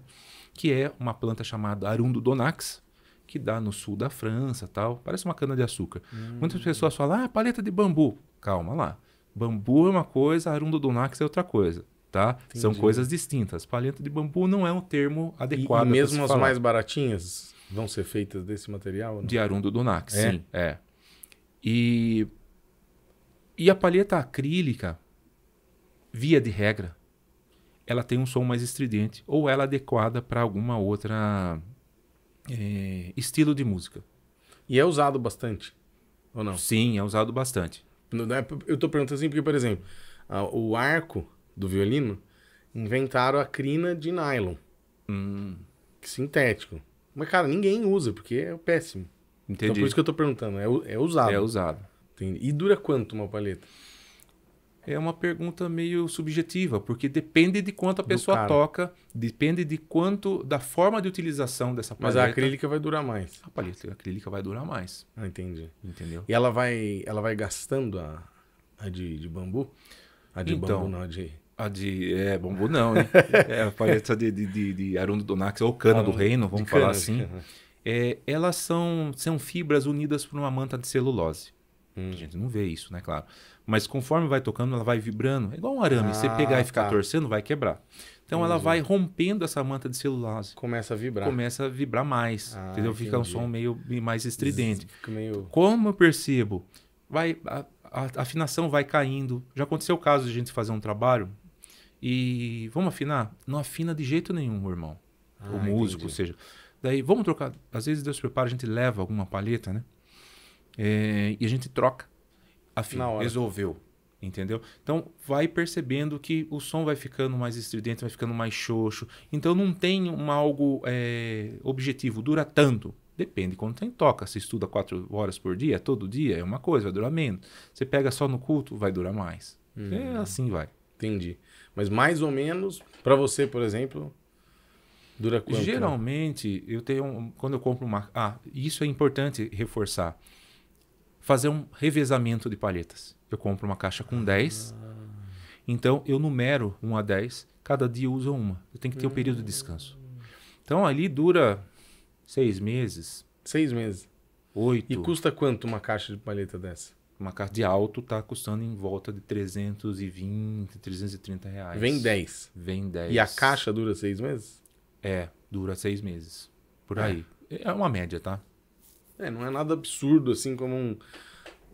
Que é uma planta chamada Arundo donax, que dá no sul da França tal. Parece uma cana de açúcar. Hum. Muitas pessoas falam, ah, paleta de bambu. Calma lá. Bambu é uma coisa, Arundo donax é outra coisa tá? Entendi. São coisas distintas. Palheta de bambu não é um termo adequado. E, e mesmo as falar. mais baratinhas vão ser feitas desse material? Não? De arundo do NAC, é? sim. É. E, e a palheta acrílica, via de regra, ela tem um som mais estridente ou ela é adequada para alguma outra é, estilo de música. E é usado bastante, ou não? Sim, é usado bastante. É, eu estou perguntando assim porque, por exemplo, o arco do violino, inventaram a crina de nylon. Hum. Sintético. Mas, cara, ninguém usa, porque é péssimo. Entendi. Então, por isso que eu tô perguntando. É, é usado. É usado. Entendi. E dura quanto uma palheta? É uma pergunta meio subjetiva, porque depende de quanto a pessoa toca, depende de quanto, da forma de utilização dessa palheta. Mas a acrílica vai durar mais. A palheta a acrílica vai durar mais. Ah, entendi. Entendeu? E ela vai, ela vai gastando a, a de, de bambu? A de então, bambu não, a de... A ah, de. É, bambu não, hein? é, a paleta de, de, de, de Arundo Donax, é ou cana ah, do reino, vamos falar cana, assim. É, elas são, são fibras unidas por uma manta de celulose. Hum. A gente não vê isso, né? Claro. Mas conforme vai tocando, ela vai vibrando. É igual um arame. Ah, você pegar e ficar tá. torcendo, vai quebrar. Então entendi. ela vai rompendo essa manta de celulose. Começa a vibrar. Começa a vibrar mais. Ah, entendeu? Entendi. Fica um som meio mais estridente. Fica meio... Como eu percebo? Vai, a, a, afinação vai caindo. Já aconteceu o caso de a gente fazer um trabalho e vamos afinar? Não afina de jeito nenhum, irmão. Ah, o músico, entendi. ou seja. Daí, vamos trocar. Às vezes Deus prepara, a gente leva alguma palheta, né? É, e a gente troca. Afina, resolveu. Entendeu? Então, vai percebendo que o som vai ficando mais estridente, vai ficando mais xoxo. Então, não tem uma algo é, objetivo, dura tanto. Depende quanto tempo toca. Se estuda quatro horas por dia, todo dia, é uma coisa, vai durar menos. Você pega só no culto, vai durar mais. É hum. É assim vai. Entendi. Mas mais ou menos, para você, por exemplo, dura quanto? Né? Geralmente, eu tenho. Um, quando eu compro uma. Ah, isso é importante reforçar. Fazer um revezamento de palhetas. Eu compro uma caixa com 10. Ah. Então, eu numero 1 a 10. Cada dia eu uso uma. Eu tenho que ter um período de hum. descanso. Então, ali dura seis meses. Seis meses. Oito. E custa quanto uma caixa de palheta dessa? Uma carta de alto tá custando em volta de 320, 330 reais. Vem 10. Vem 10. E a caixa dura seis meses? É, dura seis meses. Por é. aí. É uma média, tá? É, não é nada absurdo assim como um,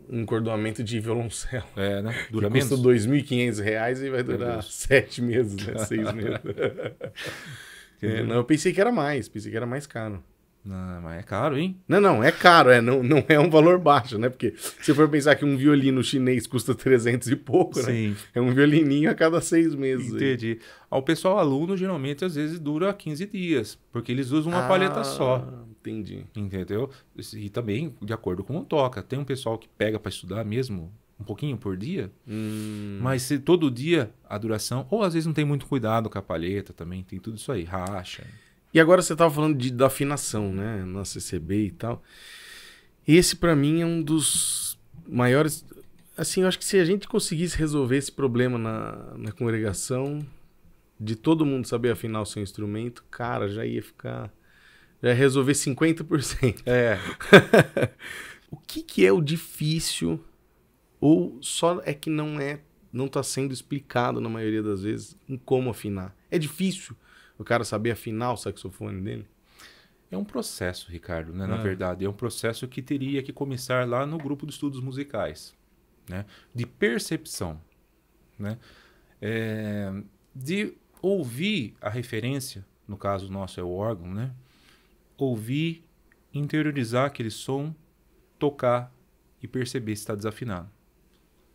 um cordoamento de violoncelo. É, né? Dura que menos. Custa R$ 2.500 e vai durar sete meses, né? seis meses. é, não, eu pensei que era mais, pensei que era mais caro. Não, mas é caro, hein? Não, não, é caro, é, não, não é um valor baixo, né? Porque se for pensar que um violino chinês custa 300 e pouco, né? Sim. né? É um violininho a cada seis meses. Entendi. Aí. O pessoal aluno geralmente às vezes dura 15 dias, porque eles usam uma ah, palheta só. Entendi. Entendeu? E também de acordo com o toca. Tem um pessoal que pega para estudar mesmo um pouquinho por dia, hum. mas se todo dia a duração, ou às vezes não tem muito cuidado com a palheta também, tem tudo isso aí, racha. E agora você estava falando de, da afinação, né? Na CCB e tal. Esse, para mim, é um dos maiores. Assim, eu acho que se a gente conseguisse resolver esse problema na, na congregação, de todo mundo saber afinar o seu instrumento, cara, já ia ficar. Já ia resolver 50%. É. o que, que é o difícil? Ou só é que não é. Não está sendo explicado na maioria das vezes em como afinar. É difícil o cara saber afinar o saxofone dele? É um processo, Ricardo, né? na é. verdade. É um processo que teria que começar lá no grupo de estudos musicais, né? de percepção, né? É, de ouvir a referência, no caso nosso é o órgão, né? ouvir, interiorizar aquele som, tocar e perceber se está desafinado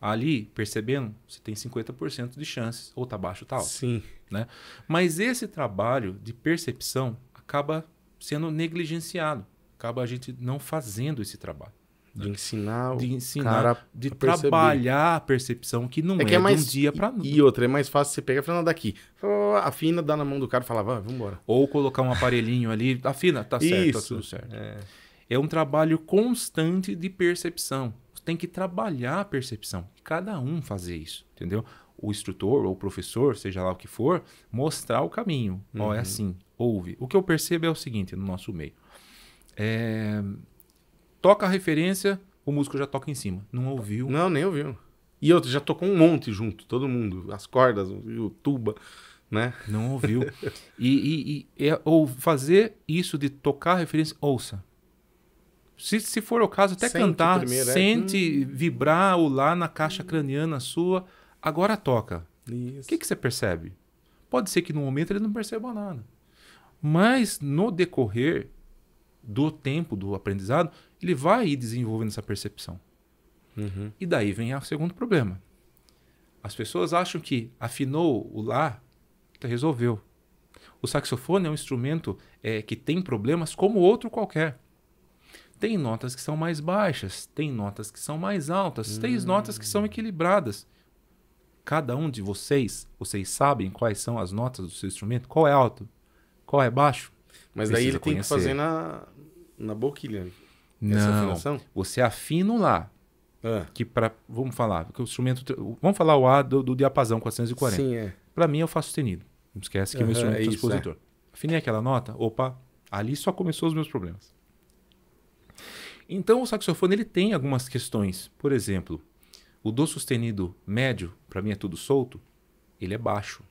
ali, percebendo, você tem 50% de chances, ou tá baixo ou está alto. Sim. Né? Mas esse trabalho de percepção acaba sendo negligenciado, acaba a gente não fazendo esse trabalho. Né? De ensinar, de ensinar, de a trabalhar a percepção que não é, é que é, é mais, de um dia para noite. E outra, é mais fácil você pegar e falar, daqui. Afina, dá na mão do cara e fala, vamos embora. Ou colocar um aparelhinho ali, afina, tá certo, tá Isso. tá tudo certo. É. é um trabalho constante de percepção tem que trabalhar a percepção. Cada um fazer isso, entendeu? O instrutor ou o professor, seja lá o que for, mostrar o caminho. Uhum. Ó, é uhum. assim, ouve. O que eu percebo é o seguinte no nosso meio. É... Toca a referência, o músico já toca em cima. Não ouviu. Não, nem ouviu. E outro, já tocou um monte junto, todo mundo. As cordas, o tuba, né? Não ouviu. e, e, e é, ou fazer isso de tocar a referência, ouça se, se for o caso, até sente cantar, primeiro, é. sente é. Hum. vibrar o lá na caixa hum. craniana sua, agora toca. O que, que você percebe? Pode ser que no momento ele não perceba nada. Mas no decorrer do tempo do aprendizado, ele vai ir desenvolvendo essa percepção. Uhum. E daí vem o segundo problema. As pessoas acham que afinou o lá, tá, resolveu. O saxofone é um instrumento é, que tem problemas como outro qualquer. Tem notas que são mais baixas, tem notas que são mais altas, hum. tem notas que são equilibradas. Cada um de vocês, vocês sabem quais são as notas do seu instrumento? Qual é alto? Qual é baixo? Mas Precisa daí ele tem que fazer na, na boquilha. É Não, você afina lá. Ah. Que para vamos falar, que o instrumento, vamos falar o A do, do diapasão 440. Sim, é. Para mim eu faço sustenido. Não esquece que uhum, é meu instrumento é, é isso, expositor. É. Afinei aquela nota, opa, ali só começou os meus problemas. Então o saxofone ele tem algumas questões. Por exemplo, o do sustenido médio, para mim é tudo solto, ele é baixo.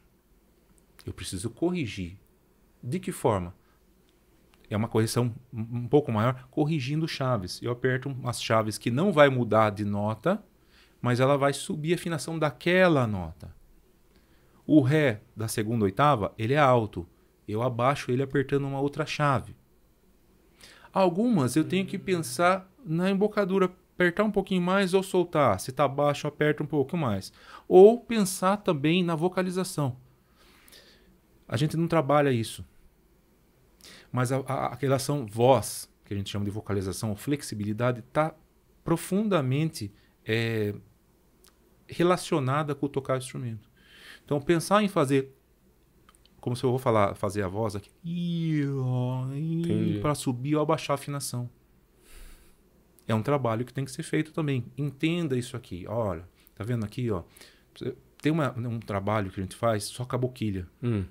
Eu preciso corrigir. De que forma? É uma correção um pouco maior, corrigindo chaves. Eu aperto umas chaves que não vai mudar de nota, mas ela vai subir a afinação daquela nota. O Ré da segunda oitava, ele é alto. Eu abaixo ele apertando uma outra chave. Algumas eu tenho que uhum. pensar na embocadura, apertar um pouquinho mais ou soltar. Se está baixo, aperta um pouco mais. Ou pensar também na vocalização. A gente não trabalha isso. Mas a, a, a relação voz, que a gente chama de vocalização, flexibilidade, está profundamente é, relacionada com tocar o instrumento. Então, pensar em fazer como se eu vou falar, fazer a voz aqui, para subir ou abaixar a afinação. É um trabalho que tem que ser feito também. Entenda isso aqui. Olha, tá vendo aqui, ó. Tem uma, um trabalho que a gente faz só com a boquilha, hum.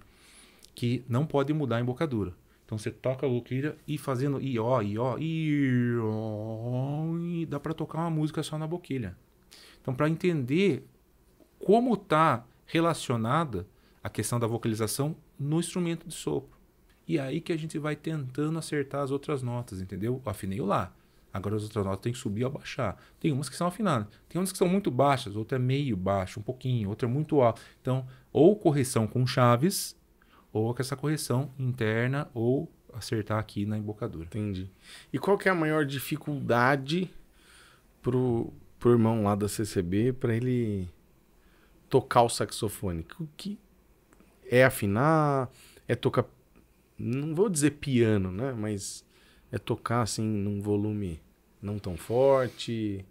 que não pode mudar a embocadura. Então você toca a boquilha e fazendo i ó, i ó, i ó, e dá para tocar uma música só na boquilha. Então para entender como tá relacionada a questão da vocalização no instrumento de sopro. E é aí que a gente vai tentando acertar as outras notas, entendeu? Eu afinei o lá. Agora as outras notas tem que subir ou abaixar. Tem umas que são afinadas, tem umas que são muito baixas, outra é meio baixo, um pouquinho, outra é muito alta. Então, ou correção com chaves, ou com essa correção interna, ou acertar aqui na embocadura. Entendi. E qual que é a maior dificuldade pro, pro irmão lá da CCB para ele tocar o saxofone? O que, é afinar, é tocar. Não vou dizer piano, né? Mas é tocar assim num volume não tão forte.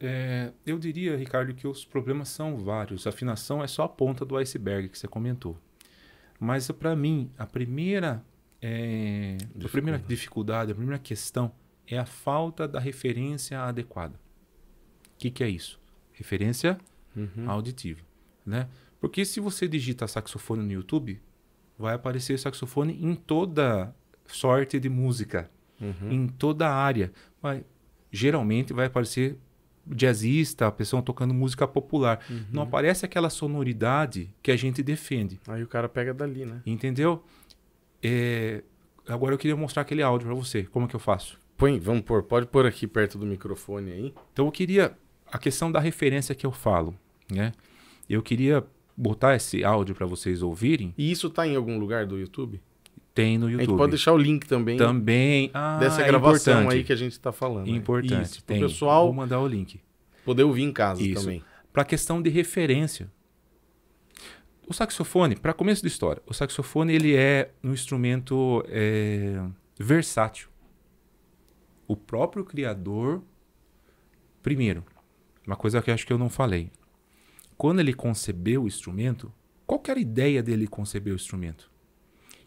É, eu diria, Ricardo, que os problemas são vários. A afinação é só a ponta do iceberg que você comentou. Mas para mim, a primeira, é, dificuldade. a primeira dificuldade, a primeira questão é a falta da referência adequada. O que, que é isso? Referência uhum. auditiva, né? Porque se você digita saxofone no YouTube, vai aparecer saxofone em toda sorte de música, uhum. em toda área. Mas geralmente vai aparecer jazzista, a pessoa tocando música popular. Uhum. Não aparece aquela sonoridade que a gente defende. Aí o cara pega dali, né? Entendeu? É... Agora eu queria mostrar aquele áudio para você. Como é que eu faço? Põe, vamos pôr, pode pôr aqui perto do microfone aí. Então eu queria a questão da referência que eu falo, né? Eu queria botar esse áudio para vocês ouvirem. E isso tá em algum lugar do YouTube? Tem no YouTube. A gente pode deixar o link também. Também. Ah, dessa é gravação importante. aí que a gente está falando. Né? Importante. Isso, tem. pessoal. Vou mandar o link. Poder ouvir em casa Isso. também. Para questão de referência. O saxofone, para começo da história, o saxofone ele é um instrumento é, versátil. O próprio criador, primeiro, uma coisa que eu acho que eu não falei quando ele concebeu o instrumento, qual era a ideia dele conceber o instrumento?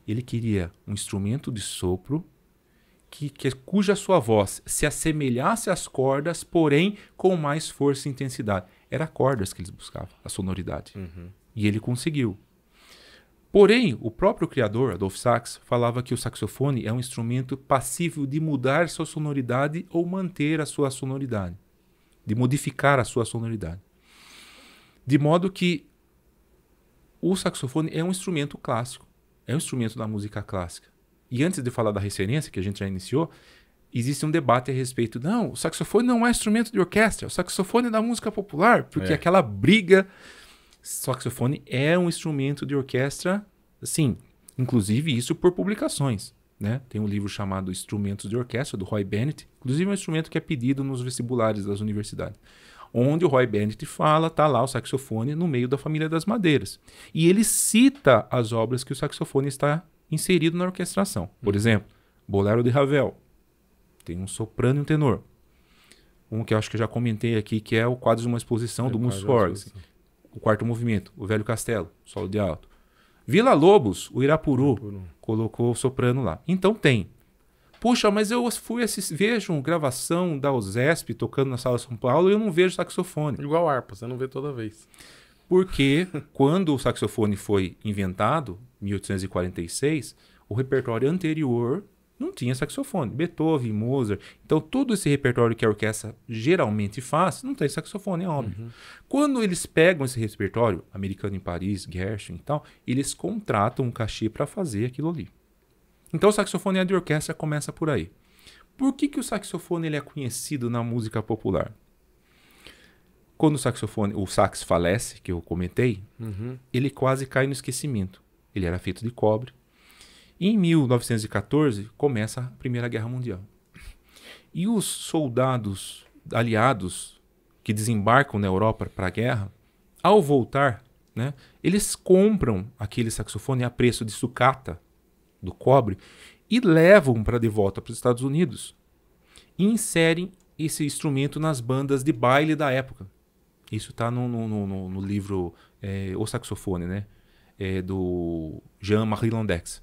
Ele queria um instrumento de sopro que, que, cuja sua voz se assemelhasse às cordas, porém com mais força e intensidade. Era cordas que eles buscavam, a sonoridade. Uhum. E ele conseguiu. Porém, o próprio criador, Adolf Sax, falava que o saxofone é um instrumento passível de mudar sua sonoridade ou manter a sua sonoridade, de modificar a sua sonoridade. De modo que o saxofone é um instrumento clássico, é um instrumento da música clássica. E antes de falar da referência, que a gente já iniciou, existe um debate a respeito. Não, o saxofone não é instrumento de orquestra, o saxofone é da música popular, porque é. aquela briga. Saxofone é um instrumento de orquestra, sim, inclusive isso por publicações. Né? Tem um livro chamado Instrumentos de Orquestra, do Roy Bennett, inclusive é um instrumento que é pedido nos vestibulares das universidades onde o Roy Bennett fala, tá lá o saxofone no meio da família das madeiras. E ele cita as obras que o saxofone está inserido na orquestração. Por exemplo, Bolero de Ravel. Tem um soprano e um tenor. Um que eu acho que eu já comentei aqui, que é o quadro de uma exposição é do Mussorgsky. O quarto movimento, O Velho Castelo, solo de alto. Vila Lobos, o Irapuru, Irapuru. colocou o soprano lá. Então tem Puxa, mas eu fui assist... vejo gravação da OSESP tocando na sala de São Paulo e eu não vejo saxofone. Igual harpa, você não vê toda vez. Porque quando o saxofone foi inventado, 1846, o repertório anterior não tinha saxofone. Beethoven, Mozart. Então, todo esse repertório que a orquestra geralmente faz, não tem saxofone, é óbvio. Uhum. Quando eles pegam esse repertório, americano em Paris, Gershwin e tal, eles contratam um cachê para fazer aquilo ali. Então o saxofone é de orquestra começa por aí. Por que, que o saxofone ele é conhecido na música popular? Quando o saxofone, o sax falece, que eu comentei, uhum. ele quase cai no esquecimento. Ele era feito de cobre. E em 1914 começa a Primeira Guerra Mundial. E os soldados aliados que desembarcam na Europa para a guerra, ao voltar, né, eles compram aquele saxofone a preço de sucata do cobre e levam para de volta para os Estados Unidos e inserem esse instrumento nas bandas de baile da época. Isso está no, no, no, no, livro é, O Saxofone, né? É, do Jean-Marie Landex.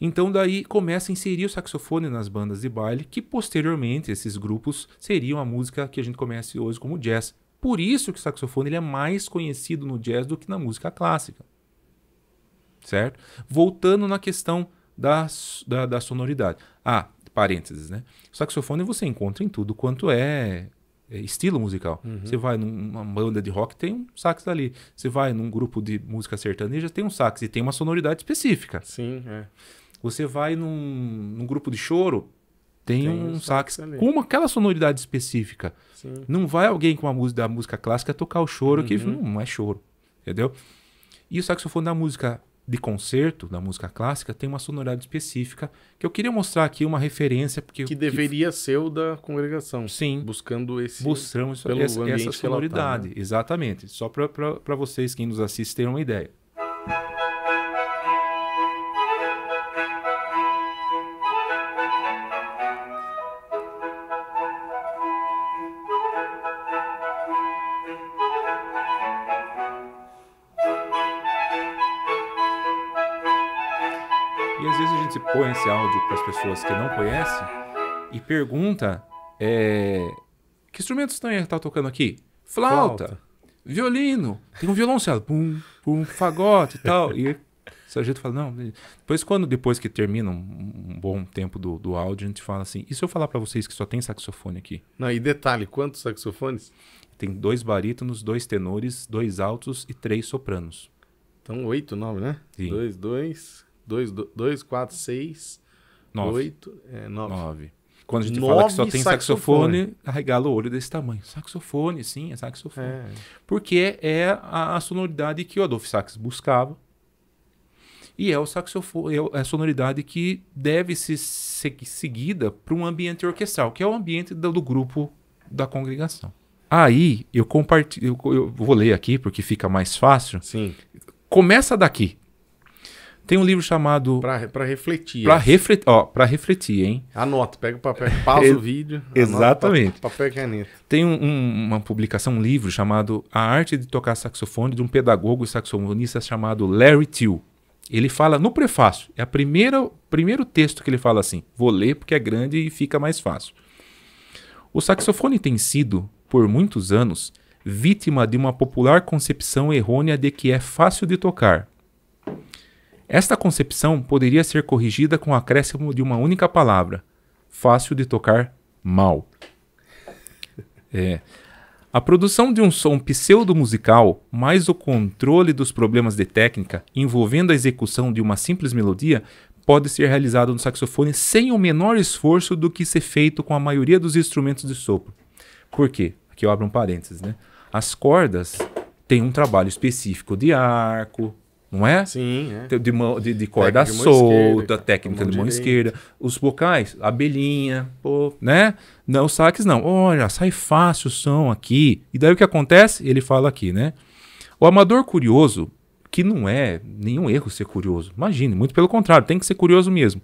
Então daí começa a inserir o saxofone nas bandas de baile, que posteriormente esses grupos seriam a música que a gente conhece hoje como jazz. Por isso que o saxofone ele é mais conhecido no jazz do que na música clássica certo? Voltando na questão da, da, da sonoridade. Ah, parênteses, né? O saxofone você encontra em tudo quanto é, é estilo musical. Uhum. Você vai numa banda de rock, tem um sax ali. Você vai num grupo de música sertaneja, tem um sax e tem uma sonoridade específica. Sim, é. Você vai num, num grupo de choro, tem, tem um, um sax, sax com aquela sonoridade específica. Sim. Não vai alguém com uma música da música clássica tocar o choro uhum. que não é choro, entendeu? E o saxofone da música de concerto, da música clássica, tem uma sonoridade específica que eu queria mostrar aqui uma referência porque que deveria que... ser o da congregação. Sim, buscando esse buscamos pelo essa, ambiente essa sonoridade, tá, né? exatamente. Só para vocês que nos assistem terem uma ideia. põe esse áudio para as pessoas que não conhecem e pergunta é, que instrumento estranho está tá tocando aqui? Flauta, Flauta, violino, tem um violoncelo, pum, pum, fagote e tal. E o sargento fala, não. Depois, quando depois que termina um, um bom tempo do, do áudio, a gente fala assim, e se eu falar para vocês que só tem saxofone aqui? Não, e detalhe, quantos saxofones? Tem dois barítonos, dois tenores, dois altos e três sopranos. Então, oito, nove, né? Sim. Dois, dois, 2, 2, 4, 6, 8, 9. Quando a gente Nove fala que só tem saxofone, arregala o olho desse tamanho. Saxofone, sim, é saxofone. É. Porque é a, a, sonoridade que o Adolf Sax buscava. E é, o saxofone, é, é a sonoridade que deve ser seguida para um ambiente orquestral, que é o ambiente do, do grupo da congregação. Aí eu compartilho, eu, eu vou ler aqui porque fica mais fácil. Sim. Começa daqui. Tem um livro chamado. Para refletir. Para é. refletir, ó, para refletir, hein? Anota, pega o papel, pausa o vídeo. Exatamente. papel caneta. Tem um, um, uma publicação, um livro chamado A Arte de Tocar Saxofone, de um pedagogo saxofonista chamado Larry Till. Ele fala no prefácio, é o primeiro texto que ele fala assim: vou ler porque é grande e fica mais fácil. O saxofone tem sido, por muitos anos, vítima de uma popular concepção errônea de que é fácil de tocar esta concepção poderia ser corrigida com o acréscimo de uma única palavra: fácil de tocar mal. É. A produção de um som pseudo-musical, mais o controle dos problemas de técnica envolvendo a execução de uma simples melodia, pode ser realizado no saxofone sem o menor esforço do que ser feito com a maioria dos instrumentos de sopro. Por quê? Aqui eu abro um parênteses, né? As cordas têm um trabalho específico de arco, não é? Sim, é. De, mão, de, de corda técnica solta, esquerda, técnica de mão, esquerda. Os vocais, abelhinha, pô, né? Não, os saques não. Olha, sai fácil o som aqui. E daí o que acontece? Ele fala aqui, né? O amador curioso, que não é nenhum erro ser curioso. Imagine, muito pelo contrário, tem que ser curioso mesmo.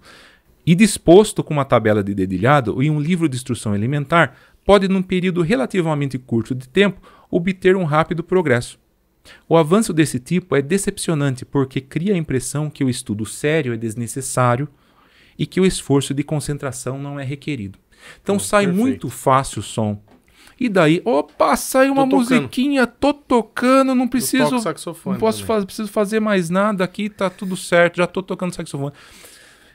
E disposto com uma tabela de dedilhado e um livro de instrução elementar, pode num período relativamente curto de tempo obter um rápido progresso o avanço desse tipo é decepcionante porque cria a impressão que o estudo sério é desnecessário e que o esforço de concentração não é requerido. Então hum, sai perfeito. muito fácil o som. E daí, opa, sai uma tô musiquinha, tô tocando, não preciso, não posso preciso fazer mais nada aqui, tá tudo certo, já tô tocando saxofone.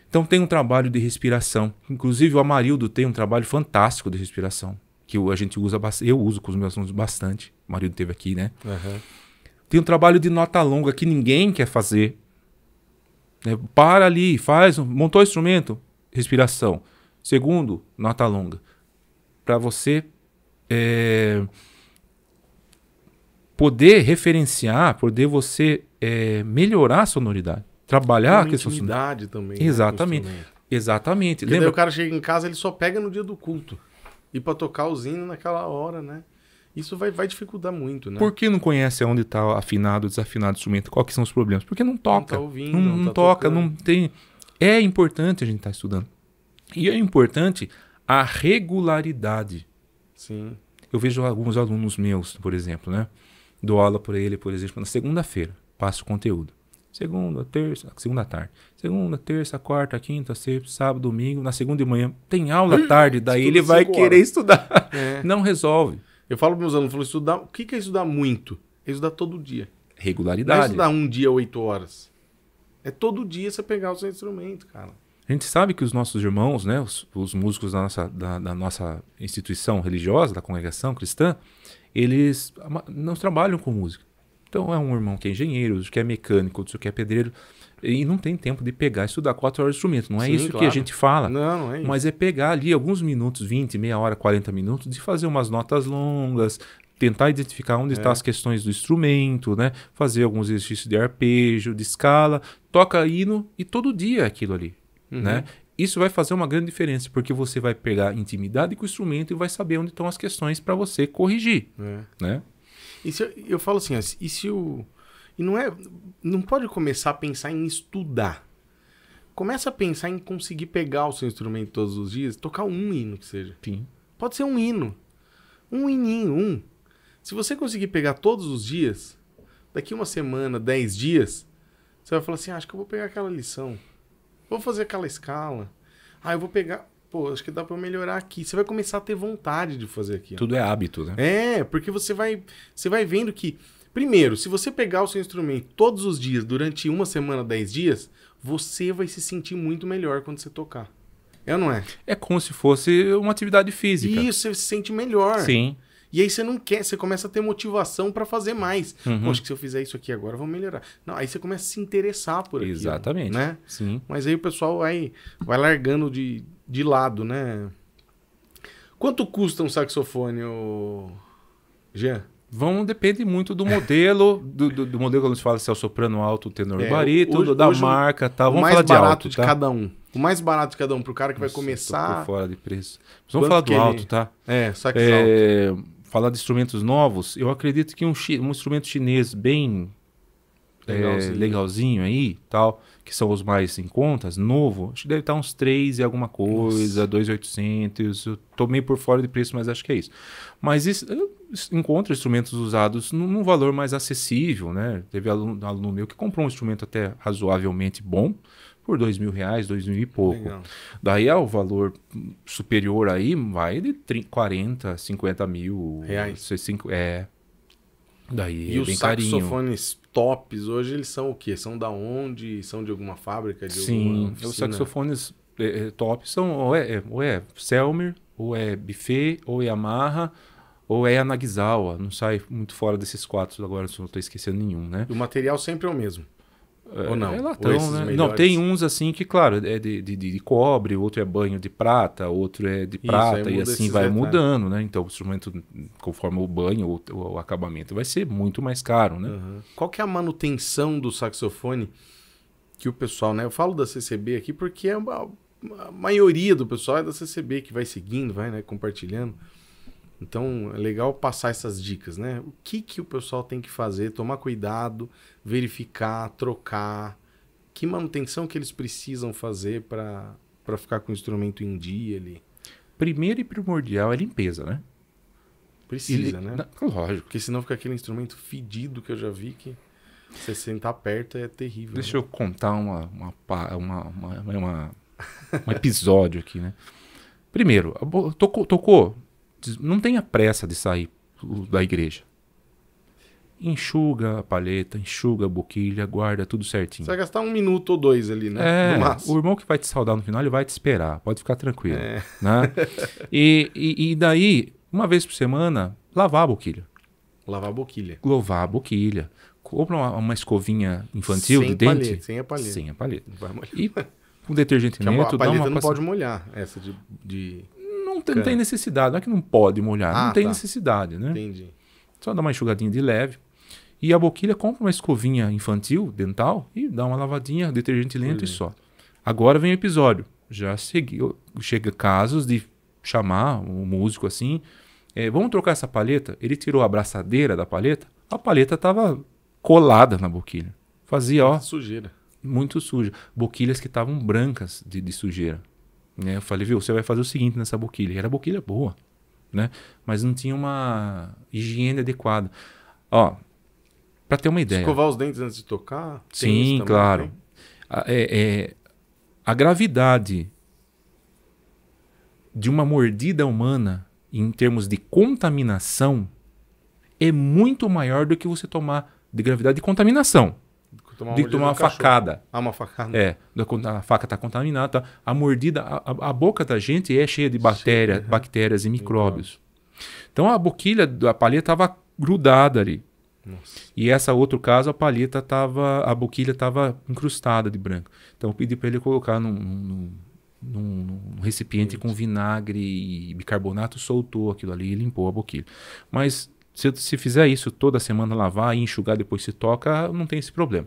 Então tem um trabalho de respiração. Inclusive o Amarildo tem um trabalho fantástico de respiração que a gente usa, eu uso com os meus alunos bastante. O marido teve aqui, né? Uhum. Tem um trabalho de nota longa que ninguém quer fazer. É, para ali, faz, montou o instrumento, respiração. Segundo, nota longa. Para você é, poder referenciar, poder você é, melhorar a sonoridade. Trabalhar a questão sonoridade também. Né, exatamente. Né, Exatamente. Porque Lembra? o cara chega em casa, ele só pega no dia do culto. E para tocar o zino naquela hora, né? Isso vai, vai dificultar muito, né? Por que não conhece onde está afinado, desafinado o instrumento? Quais são os problemas? Porque não toca. Não, tá ouvindo, não, não tá toca, tocando. não tem. É importante a gente estar tá estudando. E é importante a regularidade. Sim. Eu vejo alguns alunos meus, por exemplo, né? Dou aula para ele, por exemplo, na segunda-feira. Passo conteúdo. Segunda, terça, segunda tarde. Segunda, terça, quarta, quinta, sexta, sábado, domingo. Na segunda de manhã tem aula tarde, daí ele vai querer estudar. É. Não resolve. Eu falo para meus alunos, falo, estudar, o que, que é estudar muito? É estudar todo dia. Regularidade. Não é estudar um dia, oito horas. É todo dia você pegar o seu instrumento, cara. A gente sabe que os nossos irmãos, né, os, os músicos da nossa, da, da nossa instituição religiosa, da congregação cristã, eles não trabalham com música. Então é um irmão que é engenheiro, outro que é mecânico, outro que é pedreiro e não tem tempo de pegar estudar quatro horas de instrumento. Não é Sim, isso claro. que a gente fala. Não, não é isso. Mas é pegar ali alguns minutos, 20, meia hora, 40 minutos, de fazer umas notas longas, tentar identificar onde tá é. estão as questões do instrumento, né? Fazer alguns exercícios de arpejo, de escala, toca hino e todo dia aquilo ali, uhum. né? Isso vai fazer uma grande diferença, porque você vai pegar intimidade com o instrumento e vai saber onde estão as questões para você corrigir, é. né? E se eu, eu falo assim, e se o... Eu e não é. Não pode começar a pensar em estudar. Começa a pensar em conseguir pegar o seu instrumento todos os dias, tocar um hino que seja. Sim. Pode ser um hino. Um hininho, um. Se você conseguir pegar todos os dias, daqui uma semana, dez dias, você vai falar assim: ah, acho que eu vou pegar aquela lição. Vou fazer aquela escala. Ah, eu vou pegar. Pô, acho que dá para melhorar aqui. Você vai começar a ter vontade de fazer aquilo. Tudo é hábito, né? É, porque você vai, você vai vendo que Primeiro, se você pegar o seu instrumento todos os dias, durante uma semana, dez dias, você vai se sentir muito melhor quando você tocar. É ou não é? É como se fosse uma atividade física. Isso, você se sente melhor. Sim. E aí você não quer, você começa a ter motivação para fazer mais. Uhum. Poxa, que se eu fizer isso aqui agora, eu vou melhorar. Não, aí você começa a se interessar por aquilo. Exatamente. Né? Sim. Mas aí o pessoal vai, vai largando de, de lado, né? Quanto custa um saxofone, ô... Jean? vão depende muito do modelo, do, do, do modelo que a gente fala se é o soprano alto, tenor é, barito, hoje, da hoje marca, tá? Vamos o mais falar de barato alto, de tá? cada um. O mais barato de cada um para o cara que Nossa, vai começar. fora de preço. Mas vamos falar do alto, ele... tá? É, sax é, alto. Falar de instrumentos novos, eu acredito que um, um instrumento chinês bem é, legalzinho. É, legalzinho aí, tal, que são os mais em contas, novo, acho que deve estar tá uns 3 e alguma coisa, 2,800. Tomei por fora de preço, mas acho que é isso. Mas isso, encontra instrumentos usados num valor mais acessível, né? Teve aluno, aluno meu que comprou um instrumento até razoavelmente bom por dois mil reais, dois mil e pouco. Legal. Daí ah, o valor superior aí vai de 30, 40, 50 mil reais. cinco é. Daí e é os saxofones carinho. tops hoje eles são o quê? São da onde? São de alguma fábrica? De Sim, alguma os saxofones é, é, tops são ou é, é, ou é Selmer, ou é Buffet, ou Yamaha. É ou é a Nagizawa, não sai muito fora desses quatro agora, se não estou esquecendo nenhum, né? O material sempre é o mesmo. É, ou não? É latão, ou né? Não, tem uns assim que, claro, é de, de, de, cobre, outro é banho de prata, outro é de Isso, prata, e assim vai detalhes. mudando, né? Então o instrumento, conforme o banho ou o, o acabamento, vai ser muito mais caro, né? Uhum. Qual que é a manutenção do saxofone que o pessoal, né? Eu falo da CCB aqui porque é a maioria do pessoal é da CCB que vai seguindo, vai né, compartilhando. Então, é legal passar essas dicas, né? O que, que o pessoal tem que fazer, tomar cuidado, verificar, trocar, que manutenção que eles precisam fazer para ficar com o instrumento em dia ali? Primeiro e primordial é limpeza, né? Precisa, e, né? Na, lógico. Porque senão fica aquele instrumento fedido que eu já vi que você sentar perto é terrível. Deixa né? eu contar uma, uma, uma, uma, uma um episódio aqui, né? Primeiro, tocou, tocou não tenha pressa de sair da igreja. Enxuga a palheta, enxuga a boquilha, guarda tudo certinho. Você vai gastar um minuto ou dois ali, né? É, o irmão que vai te saudar no final, ele vai te esperar, pode ficar tranquilo. É. Né? e, e, e daí, uma vez por semana, lavar a boquilha. Lavar a boquilha. Lavar a boquilha. Compra uma, uma escovinha infantil sem de dente. Palheta, sem a palheta. Sem a palheta. E um detergente neutro. A palheta dá uma não passa... pode molhar, essa de... de não tem, não tem necessidade, não é que não pode molhar, ah, não tem tá. necessidade, né? Entendi. Só dá uma enxugadinha de leve. E a boquilha compra uma escovinha infantil, dental, e dá uma lavadinha, detergente lento e só. Agora vem o episódio. Já seguiu, chega casos de chamar um músico assim, é, vamos trocar essa paleta Ele tirou a braçadeira da paleta a paleta estava colada na boquilha. Fazia, ó. Sujeira. Muito suja. Boquilhas que estavam brancas de, de sujeira. Né? Eu falei, viu, você vai fazer o seguinte nessa boquilha. era boquilha boa, né? Mas não tinha uma higiene adequada. Ó, para ter uma ideia. Escovar os dentes antes de tocar? Sim, claro. A, é, é, a gravidade de uma mordida humana em termos de contaminação é muito maior do que você tomar de gravidade de contaminação tomar, de tomar uma facada. Ah, uma facada. É, a faca está contaminada. Tá? A mordida, a, a, boca da gente é cheia de bactéria, Sim, é. bactérias e então. micróbios. Então a boquilha da palheta estava grudada ali. Nossa. E essa outro caso, a palheta estava, a boquilha estava encrustada de branco. Então eu pedi para ele colocar num, num, num, num recipiente com vinagre e bicarbonato, soltou aquilo ali e limpou a boquilha. Mas se, se fizer isso toda semana, lavar e enxugar depois se toca, não tem esse problema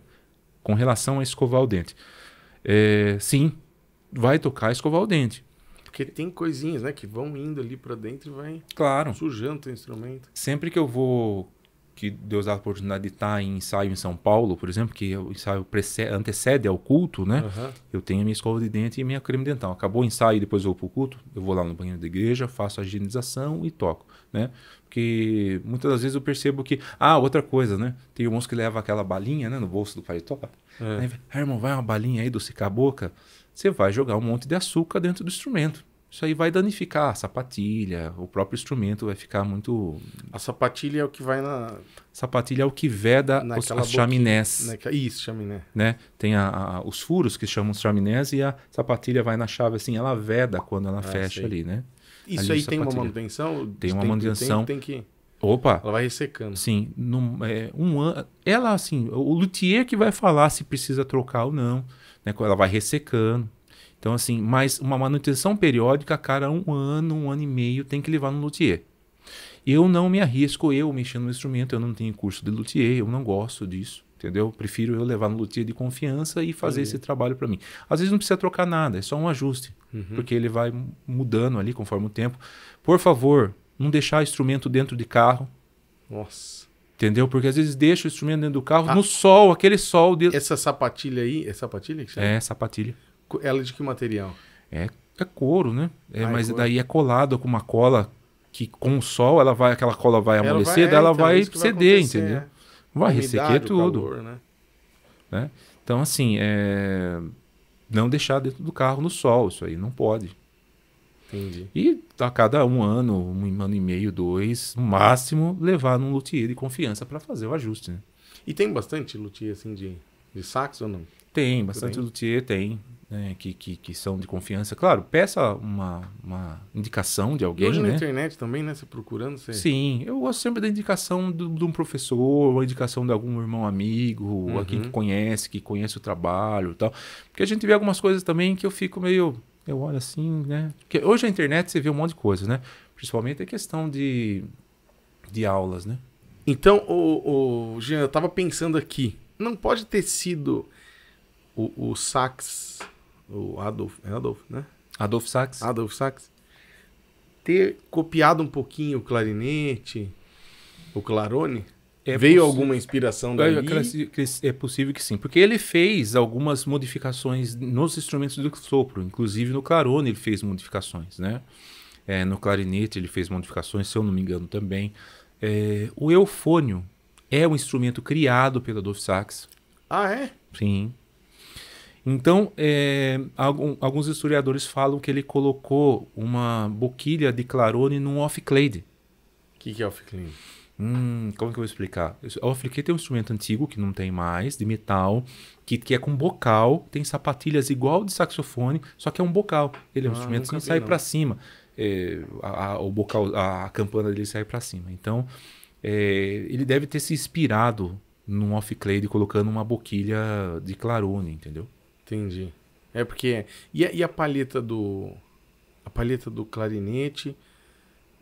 com relação a escovar o dente. É, sim, vai tocar escovar o dente. Porque tem coisinhas, né, que vão indo ali para dentro e vai claro. sujando o instrumento. Sempre que eu vou que Deus dá a oportunidade de estar em ensaio em São Paulo, por exemplo, que é o ensaio antecede ao culto, né? Uhum. Eu tenho a minha escova de dente e minha creme dental. Acabou o ensaio, e depois eu vou o culto, eu vou lá no banheiro da igreja, faço a higienização e toco né? Porque muitas das vezes eu percebo que. Ah, outra coisa, né? Tem irmãos que levam aquela balinha né, no bolso do paletó. É. ah, irmão, vai uma balinha aí, docicar a boca. Você vai jogar um monte de açúcar dentro do instrumento. Isso aí vai danificar a sapatilha, o próprio instrumento vai ficar muito. A sapatilha é o que vai na. Sapatilha é o que veda os, as chaminés. Né, é isso, chaminé. Né? Tem a, a, os furos que chamam chaminés e a sapatilha vai na chave assim, ela veda quando ela ah, fecha sei. ali, né? Isso aí tem uma manutenção? Tem uma tem, manutenção. Tem, tem, que. Opa! Ela vai ressecando. Sim. Num, é, um ano. Ela, assim, o luthier que vai falar se precisa trocar ou não. Né? Ela vai ressecando. Então, assim, mas uma manutenção periódica, cara, um ano, um ano e meio, tem que levar no luthier. Eu não me arrisco, eu mexendo no instrumento, eu não tenho curso de luthier, eu não gosto disso entendeu? Eu prefiro eu levar no luthier de confiança e fazer esse trabalho para mim. Às vezes não precisa trocar nada, é só um ajuste, uhum. porque ele vai mudando ali conforme o tempo. Por favor, não deixar instrumento dentro de carro. Nossa. Entendeu? Porque às vezes deixa o instrumento dentro do carro ah. no sol, aquele sol. De... Essa sapatilha aí, é sapatilha que chama? É, sapatilha. Ela é de que material? É, é couro, né? É, ah, é mas é daí é colado com uma cola que com o sol ela vai aquela cola vai amolecer, ela vai, é, ela então, vai ceder, vai entendeu? É. Vai ressequer tudo. Calor, né? Né? Então, assim, é... não deixar dentro do carro no sol, isso aí não pode. Entendi. E a cada um ano, um ano e meio, dois, no máximo, levar num luthier de confiança para fazer o ajuste. Né? E tem bastante luthier assim de, de sax ou não? Tem, bastante luthier tem né, que, que, que, são de confiança. Claro, peça uma, uma indicação de alguém. Hoje né? na internet também, né? Você procurando. Você... Sim, eu gosto sempre da indicação do, de um professor, ou indicação de algum irmão amigo, uhum. alguém que uhum. conhece, que conhece o trabalho e tal. Porque a gente vê algumas coisas também que eu fico meio. Eu olho assim, né? Porque hoje a internet você vê um monte de coisa, né? Principalmente a questão de, de aulas, né? Então, o, o Jean, eu tava pensando aqui. Não pode ter sido o, o sax o Adolf, é Adolf, né? Adolf Sax. Adolf Sax. Ter copiado um pouquinho o clarinete, o clarone, é Veio alguma inspiração daí? É, é possível que sim, porque ele fez algumas modificações nos instrumentos do sopro, inclusive no clarone ele fez modificações, né? É, no clarinete ele fez modificações, se eu não me engano também. É, o eufônio é um instrumento criado pelo Adolf Sax. Ah, é? Sim. Então, é, alguns historiadores falam que ele colocou uma boquilha de clarone num off-clade. O que, que é off-clade? Hum, como que eu vou explicar? O off-clade é um instrumento antigo que não tem mais, de metal, que, que é com bocal, tem sapatilhas igual de saxofone, só que é um bocal. Ele é um ah, instrumento que sai para cima. É, a, a, o bocal, a, a campana dele sai para cima. Então, é, ele deve ter se inspirado num off-clade colocando uma boquilha de clarone, entendeu? Entendi. É porque. E a, e a palheta do. A palheta do clarinete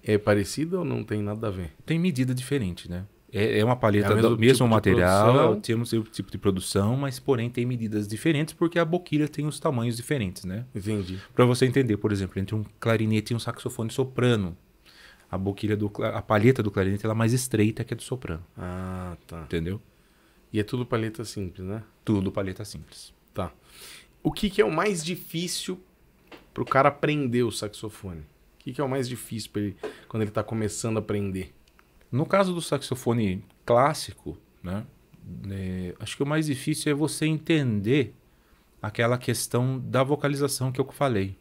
é parecida ou não tem nada a ver? Tem medida diferente, né? É, é uma palheta é do mesmo, tipo material, temos o mesmo tipo de produção, mas porém tem medidas diferentes porque a boquilha tem os tamanhos diferentes, né? Entendi. Para você entender, por exemplo, entre um clarinete e um saxofone soprano, a boquilha do a palheta do clarinete ela é mais estreita que a do soprano. Ah, tá. Entendeu? E é tudo palheta simples, né? Tudo palheta simples. Tá. O que, que é o mais difícil pro cara aprender o saxofone? O que, que é o mais difícil para ele quando ele tá começando a aprender? No caso do saxofone clássico, né? É, acho que o mais difícil é você entender aquela questão da vocalização que eu falei.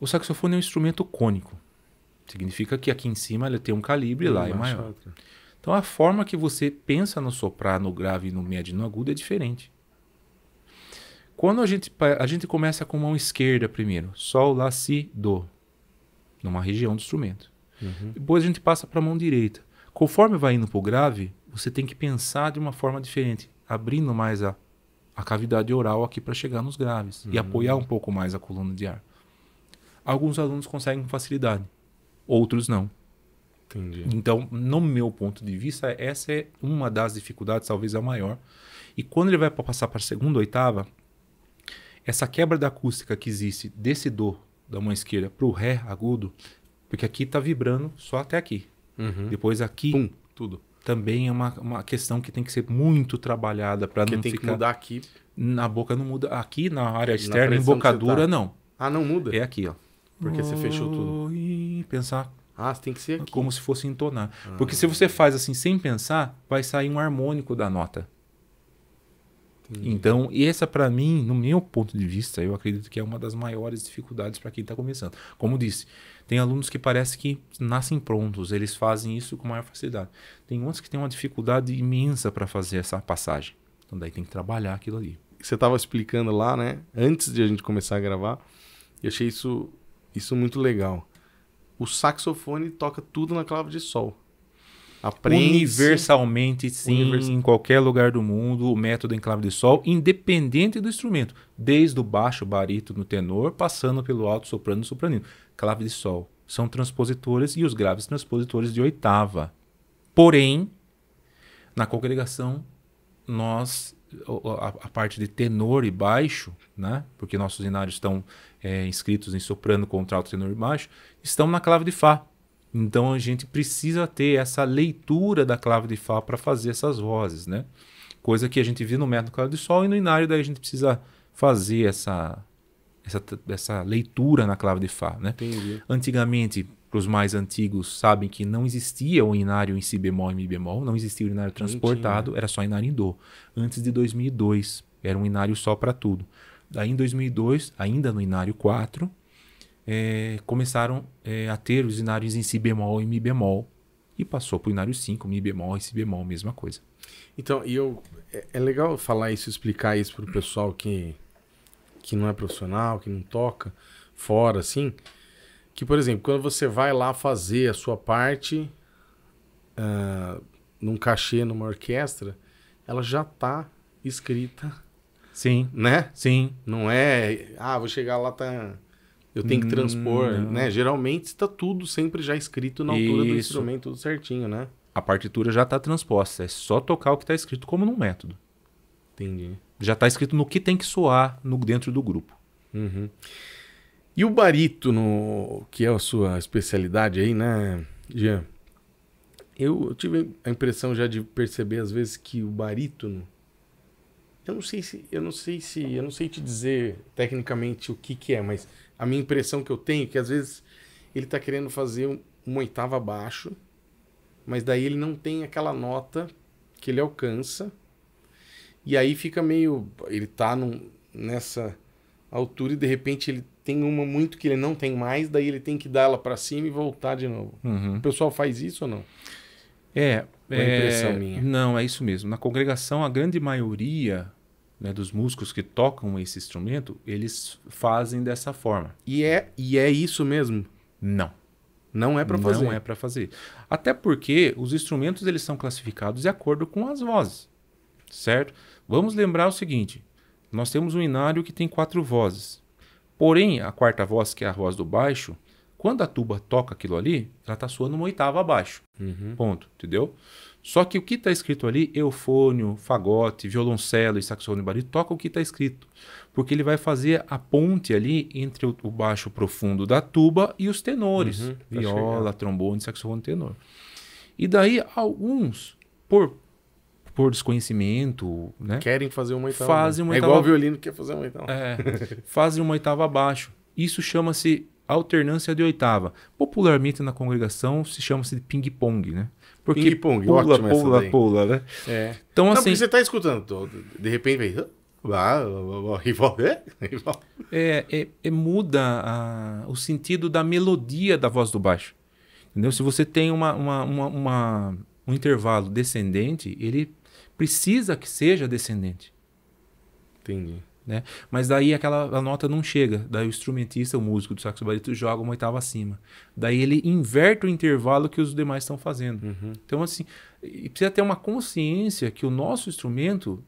O saxofone é um instrumento cônico. Significa que aqui em cima ele tem um calibre e lá é maior. Outra. Então a forma que você pensa no soprar no grave, no médio e no agudo é diferente. Quando a gente, a gente começa com mão esquerda primeiro, sol, lá, si, do, numa região do instrumento. Uhum. Depois a gente passa para a mão direita. Conforme vai indo para o grave, você tem que pensar de uma forma diferente, abrindo mais a, a cavidade oral aqui para chegar nos graves uhum. e apoiar um pouco mais a coluna de ar. Alguns alunos conseguem com facilidade, outros não. Entendi. Então, no meu ponto de vista, essa é uma das dificuldades, talvez a maior. E quando ele vai para passar para a segunda oitava, essa quebra da acústica que existe desse do da mão esquerda para o ré agudo, porque aqui está vibrando só até aqui. Uhum. Depois aqui, Pum, tudo. Também é uma, uma questão que tem que ser muito trabalhada para não tem ficar... que mudar aqui. Na boca não muda. Aqui na área externa, na embocadura, tá. não. Ah, não muda? É aqui, ó. Porque você fechou tudo. E pensar. Ah, tem que ser aqui. Como se fosse entonar. Ah. Porque se você faz assim sem pensar, vai sair um harmônico da nota. Uhum. Então, Então, essa para mim, no meu ponto de vista, eu acredito que é uma das maiores dificuldades para quem está começando. Como disse, tem alunos que parece que nascem prontos, eles fazem isso com maior facilidade. Tem outros que têm uma dificuldade imensa para fazer essa passagem. Então, daí tem que trabalhar aquilo ali. Você estava explicando lá, né? Antes de a gente começar a gravar, e achei isso, isso muito legal. O saxofone toca tudo na clave de sol. Aprende universalmente, sim, em qualquer lugar do mundo, o método enclave de sol, independente do instrumento, desde o baixo, no tenor, passando pelo alto, soprano, sopranino. Clave de sol são transpositores e os graves transpositores de oitava. Porém, na congregação, nós a, a parte de tenor e baixo, né? Porque nossos inários estão é, inscritos em soprano, contralto, tenor e baixo, estão na clave de fá. Então a gente precisa ter essa leitura da clave de Fá para fazer essas vozes, né? Coisa que a gente vê no método clave de Sol e no Inário, daí a gente precisa fazer essa, essa, essa leitura na clave de Fá, né? Entendi. Antigamente, para os mais antigos, sabem que não existia o Inário em Si bemol e Mi bemol, não existia o Inário transportado, Entendi. era só Inário em Dó. Antes de 2002, era um Inário só para tudo. Daí em 2002, ainda no Inário 4, é, começaram é, a ter os inários em si bemol e mi bemol. E passou para o inário 5, mi bemol e si bemol, mesma coisa. Então, e eu, é, é legal falar isso, explicar isso para o pessoal que, que não é profissional, que não toca fora, assim. Que, por exemplo, quando você vai lá fazer a sua parte uh, num cachê, numa orquestra, ela já está escrita. Sim. Né? Sim. Não é, ah, vou chegar lá, tá eu tenho que hum, transpor, hum, né? Geralmente está tudo sempre já escrito na altura Isso. do instrumento, tudo certinho, né? A partitura já está transposta, é só tocar o que está escrito como num método. Entendi. Já está escrito no que tem que soar no dentro do grupo. Uhum. E o barítono, que é a sua especialidade aí, né, Jean? Eu tive a impressão já de perceber às vezes que o barítono eu não sei se eu não sei se eu não sei te dizer tecnicamente o que que é, mas a minha impressão que eu tenho, é que às vezes ele está querendo fazer uma oitava abaixo, mas daí ele não tem aquela nota que ele alcança. E aí fica meio. Ele tá num, nessa altura e de repente ele tem uma muito que ele não tem mais, daí ele tem que dar ela para cima e voltar de novo. Uhum. O pessoal faz isso ou não? É. Uma é impressão é, minha. Não, é isso mesmo. Na congregação, a grande maioria né, dos músicos que tocam esse instrumento, eles fazem dessa forma. E é, e é isso mesmo? Não. Não é para fazer. Não é para fazer. Até porque os instrumentos eles são classificados de acordo com as vozes, certo? Vamos lembrar o seguinte: nós temos um inário que tem quatro vozes. Porém, a quarta voz, que é a voz do baixo, quando a tuba toca aquilo ali, ela está soando uma oitava abaixo. Uhum. Ponto, entendeu? Só que o que está escrito ali, eufônio, fagote, violoncelo e saxofone barítono toca o que está escrito. Porque ele vai fazer a ponte ali entre o, baixo profundo da tuba e os tenores. Uhum, viola, trombone, saxofone, tenor. E daí alguns, por, por desconhecimento, né? Querem fazer uma oitava. Fazem uma é oitava... igual o violino que quer fazer uma oitava. É, fazem uma oitava abaixo. Isso chama-se alternância de oitava. Popularmente na congregação se chama-se de ping-pong, né? Porque Ping pong, pula, pula, pula, pula, né? É. Então, Não, assim. você tá escutando, de repente vem. Rival, é, é, é, muda a, o sentido da melodia da voz do baixo. Entendeu? Se você tem uma, uma, uma, uma um intervalo descendente, ele precisa que seja descendente. Entendi. Né? Mas daí aquela nota não chega, daí o instrumentista, o músico do saxo barito joga uma oitava acima. Daí ele inverte o intervalo que os demais estão fazendo. Uhum. Então assim, precisa ter uma consciência que o nosso instrumento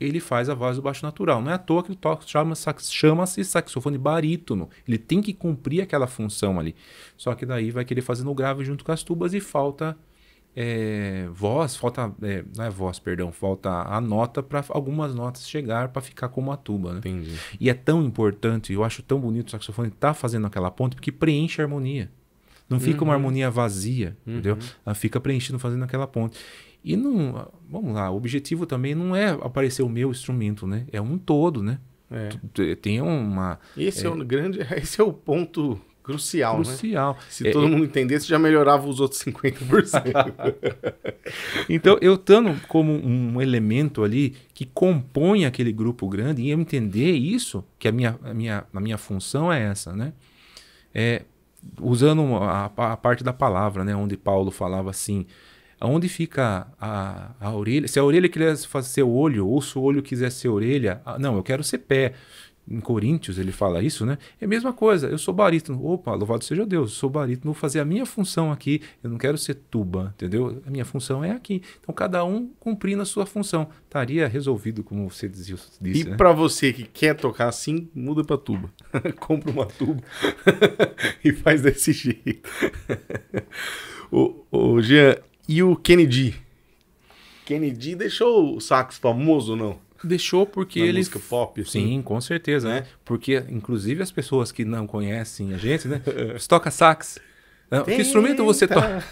ele faz a voz do baixo natural. Não é à toa que ele toca, chama, chama-se saxofone barítono. Ele tem que cumprir aquela função ali. Só que daí vai querer fazer no grave junto com as tubas e falta é, voz, falta. É, não é voz, perdão, falta a nota para algumas notas chegar para ficar como a tuba. Né? Entendi. E é tão importante, eu acho tão bonito o saxofone estar tá fazendo aquela ponte, porque preenche a harmonia. Não fica uhum. uma harmonia vazia, uhum. entendeu? Ela fica preenchendo, fazendo aquela ponte. E não. Vamos lá, o objetivo também não é aparecer o meu instrumento, né? É um todo, né? É. Tem uma. Esse é, é um grande. Esse é o ponto Crucial, Crucial. Né? Se é, todo mundo entendesse, já melhorava os outros 50%. então, eu estando como um elemento ali que compõe aquele grupo grande, e eu entender isso, que a minha, a minha, a minha função é essa, né? É, usando a, a parte da palavra, né? Onde Paulo falava assim, aonde fica a, a orelha? Se a orelha quiser fazer o olho, ou se o olho quiser ser orelha, ah, não, eu quero ser pé em Coríntios ele fala isso, né? É a mesma coisa, eu sou barítono. Opa, louvado seja Deus, sou barítono, vou fazer a minha função aqui, eu não quero ser tuba, entendeu? A minha função é aqui. Então cada um cumprindo a sua função. Estaria resolvido, como você dizia. Disse, e né? para você que quer tocar assim, muda para tuba. Compra uma tuba e faz desse jeito. o, o Jean, e o Kennedy? Kennedy deixou o sax famoso ou não? deixou porque Na ele. Música pop. Assim. Sim, com certeza, né? né? Porque, inclusive, as pessoas que não conhecem a gente, né? Você toca sax. Não, né? que instrumento você toca?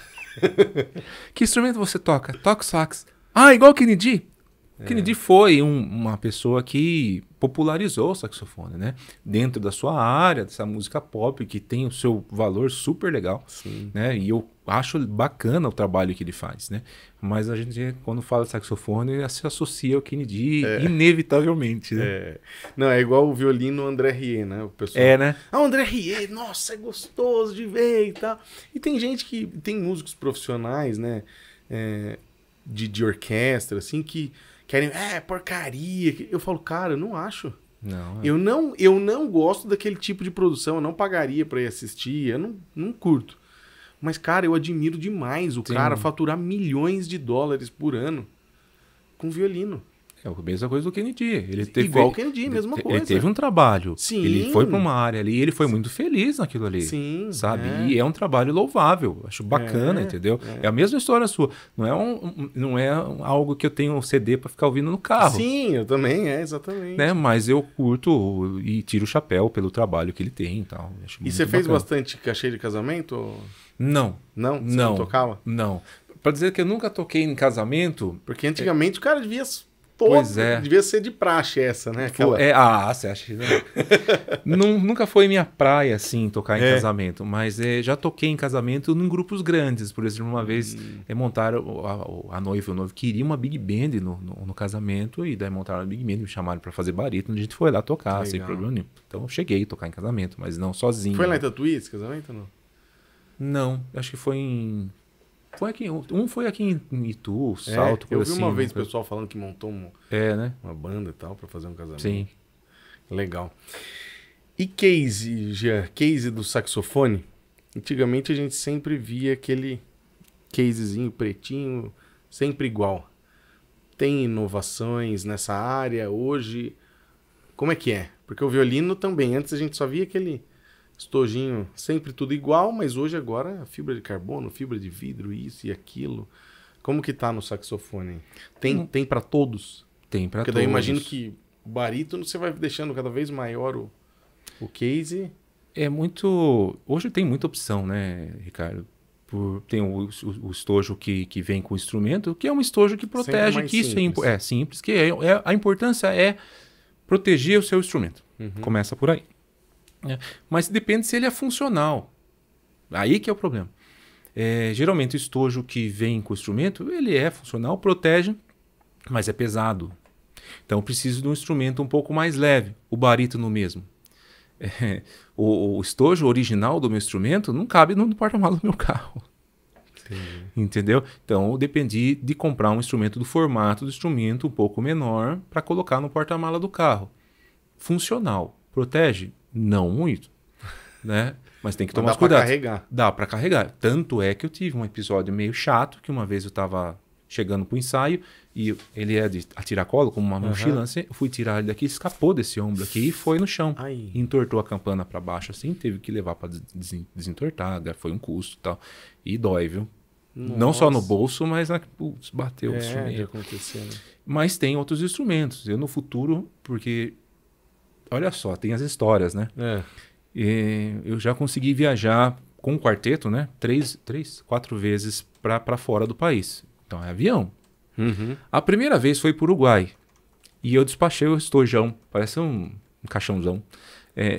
que instrumento você toca? Toca sax. Ah, igual Kennedy. É. Kennedy foi um, uma pessoa que popularizou o saxofone, né? Dentro da sua área, dessa música pop, que tem o seu valor super legal. Sim. Né? E eu acho bacana o trabalho que ele faz, né? Mas a gente, quando fala de saxofone, se associa ao Kennedy é. inevitavelmente, né? É. Não, é igual o violino André Rie, né? O pessoal... É, né? Ah, André Rie, nossa, é gostoso de ver e tal. E tem gente que, tem músicos profissionais, né? É, de, de orquestra, assim, que querem, é, porcaria. Eu falo, cara, eu não acho. Não, é. eu, não, eu não gosto daquele tipo de produção, eu não pagaria para ir assistir, eu não, não curto. Mas, cara, eu admiro demais o Sim. cara faturar milhões de dólares por ano com violino. É a mesma coisa do Kennedy. Ele teve, Igual o Kennedy, ele, mesma coisa. Ele teve um trabalho. Sim. Ele foi para uma área ali e ele foi muito feliz naquilo ali. Sim. Sabe? É. E é um trabalho louvável. Acho bacana, é, entendeu? É. é. a mesma história sua. Não é, um, não é algo que eu tenho um CD para ficar ouvindo no carro. Sim, eu também, é, exatamente. Né? Mas eu curto e tiro o chapéu pelo trabalho que ele tem e tal. Acho e você fez bacana. bastante cachê de casamento? Ou... Não. Não? Você não. não tocava? Não. Pra dizer que eu nunca toquei em casamento. Porque antigamente é... o cara devia Todo, pois é. Devia ser de praxe essa, né? Aquela... É, ah, você acha que Nunca foi minha praia, assim, tocar em é. casamento, mas é, já toquei em casamento em grupos grandes. Por exemplo, uma vez hum. é, montaram, a, a noiva e o noivo queria uma big band no, no, no, casamento, e daí montaram a big band, me chamaram para fazer barítono, a gente foi lá tocar, Legal. sem problema nenhum. Então eu cheguei a tocar em casamento, mas não sozinho. Foi lá em Tatuí esse casamento não? Não, acho que foi em. Foi aqui, um foi aqui em Itu, é, Salto, é, Eu vi assim, uma vez o né? pessoal falando que montou um, é, né? uma banda e tal para fazer um casamento. Sim. Legal. E case, já case do saxofone? Antigamente a gente sempre via aquele casezinho pretinho, sempre igual. Tem inovações nessa área hoje? Como é que é? Porque o violino também, antes a gente só via aquele estojinho sempre tudo igual, mas hoje agora é fibra de carbono, fibra de vidro, isso e aquilo. Como que tá no saxofone? Tem, hum. tem para todos? Tem para todos. Porque daí eu imagino que o barítono você vai deixando cada vez maior o, o case. É muito. Hoje tem muita opção, né, Ricardo? Por... tem o, o, o, estojo que, que vem com o instrumento, que é um estojo que protege, que isso É, é, simples, que é, é, a importância é proteger o seu instrumento. Uhum. Começa por aí. Né? Mas depende se ele é funcional. Aí que é o problema. É, geralmente o estojo que vem com o instrumento, ele é funcional, protege, mas é pesado. Então preciso de um instrumento um pouco mais leve, o barítono mesmo. É, o, o, estojo original do meu instrumento não cabe no porta-malas do meu carro. Entendeu? Então eu dependi de comprar um instrumento do formato do instrumento um pouco menor para colocar no porta-mala do carro. Funcional, protege, não muito, né? Mas tem que tomar cuidado. Dá para carregar. Dá para carregar. Tanto é que eu tive um episódio meio chato, que uma vez eu estava chegando pro ensaio e ele é de colo como uma uhum. mochila, assim, eu fui tirar ele daqui, escapou desse ombro aqui e foi no chão. Ai. Entortou a campana para baixo assim, teve que levar para des desentortar, né? foi um custo e tal. E dói, viu? Nossa. Não só no bolso, mas na, putz, bateu é, o instrumento. Aconteceu, né? Mas tem outros instrumentos. Eu no futuro, porque olha só, tem as histórias, né? É. E eu já consegui viajar com o quarteto, né? Três, três quatro vezes para fora do país. Então é avião. Uhum. A primeira vez foi para o Uruguai. E eu despachei o estojão, parece um, um caixãozão. É,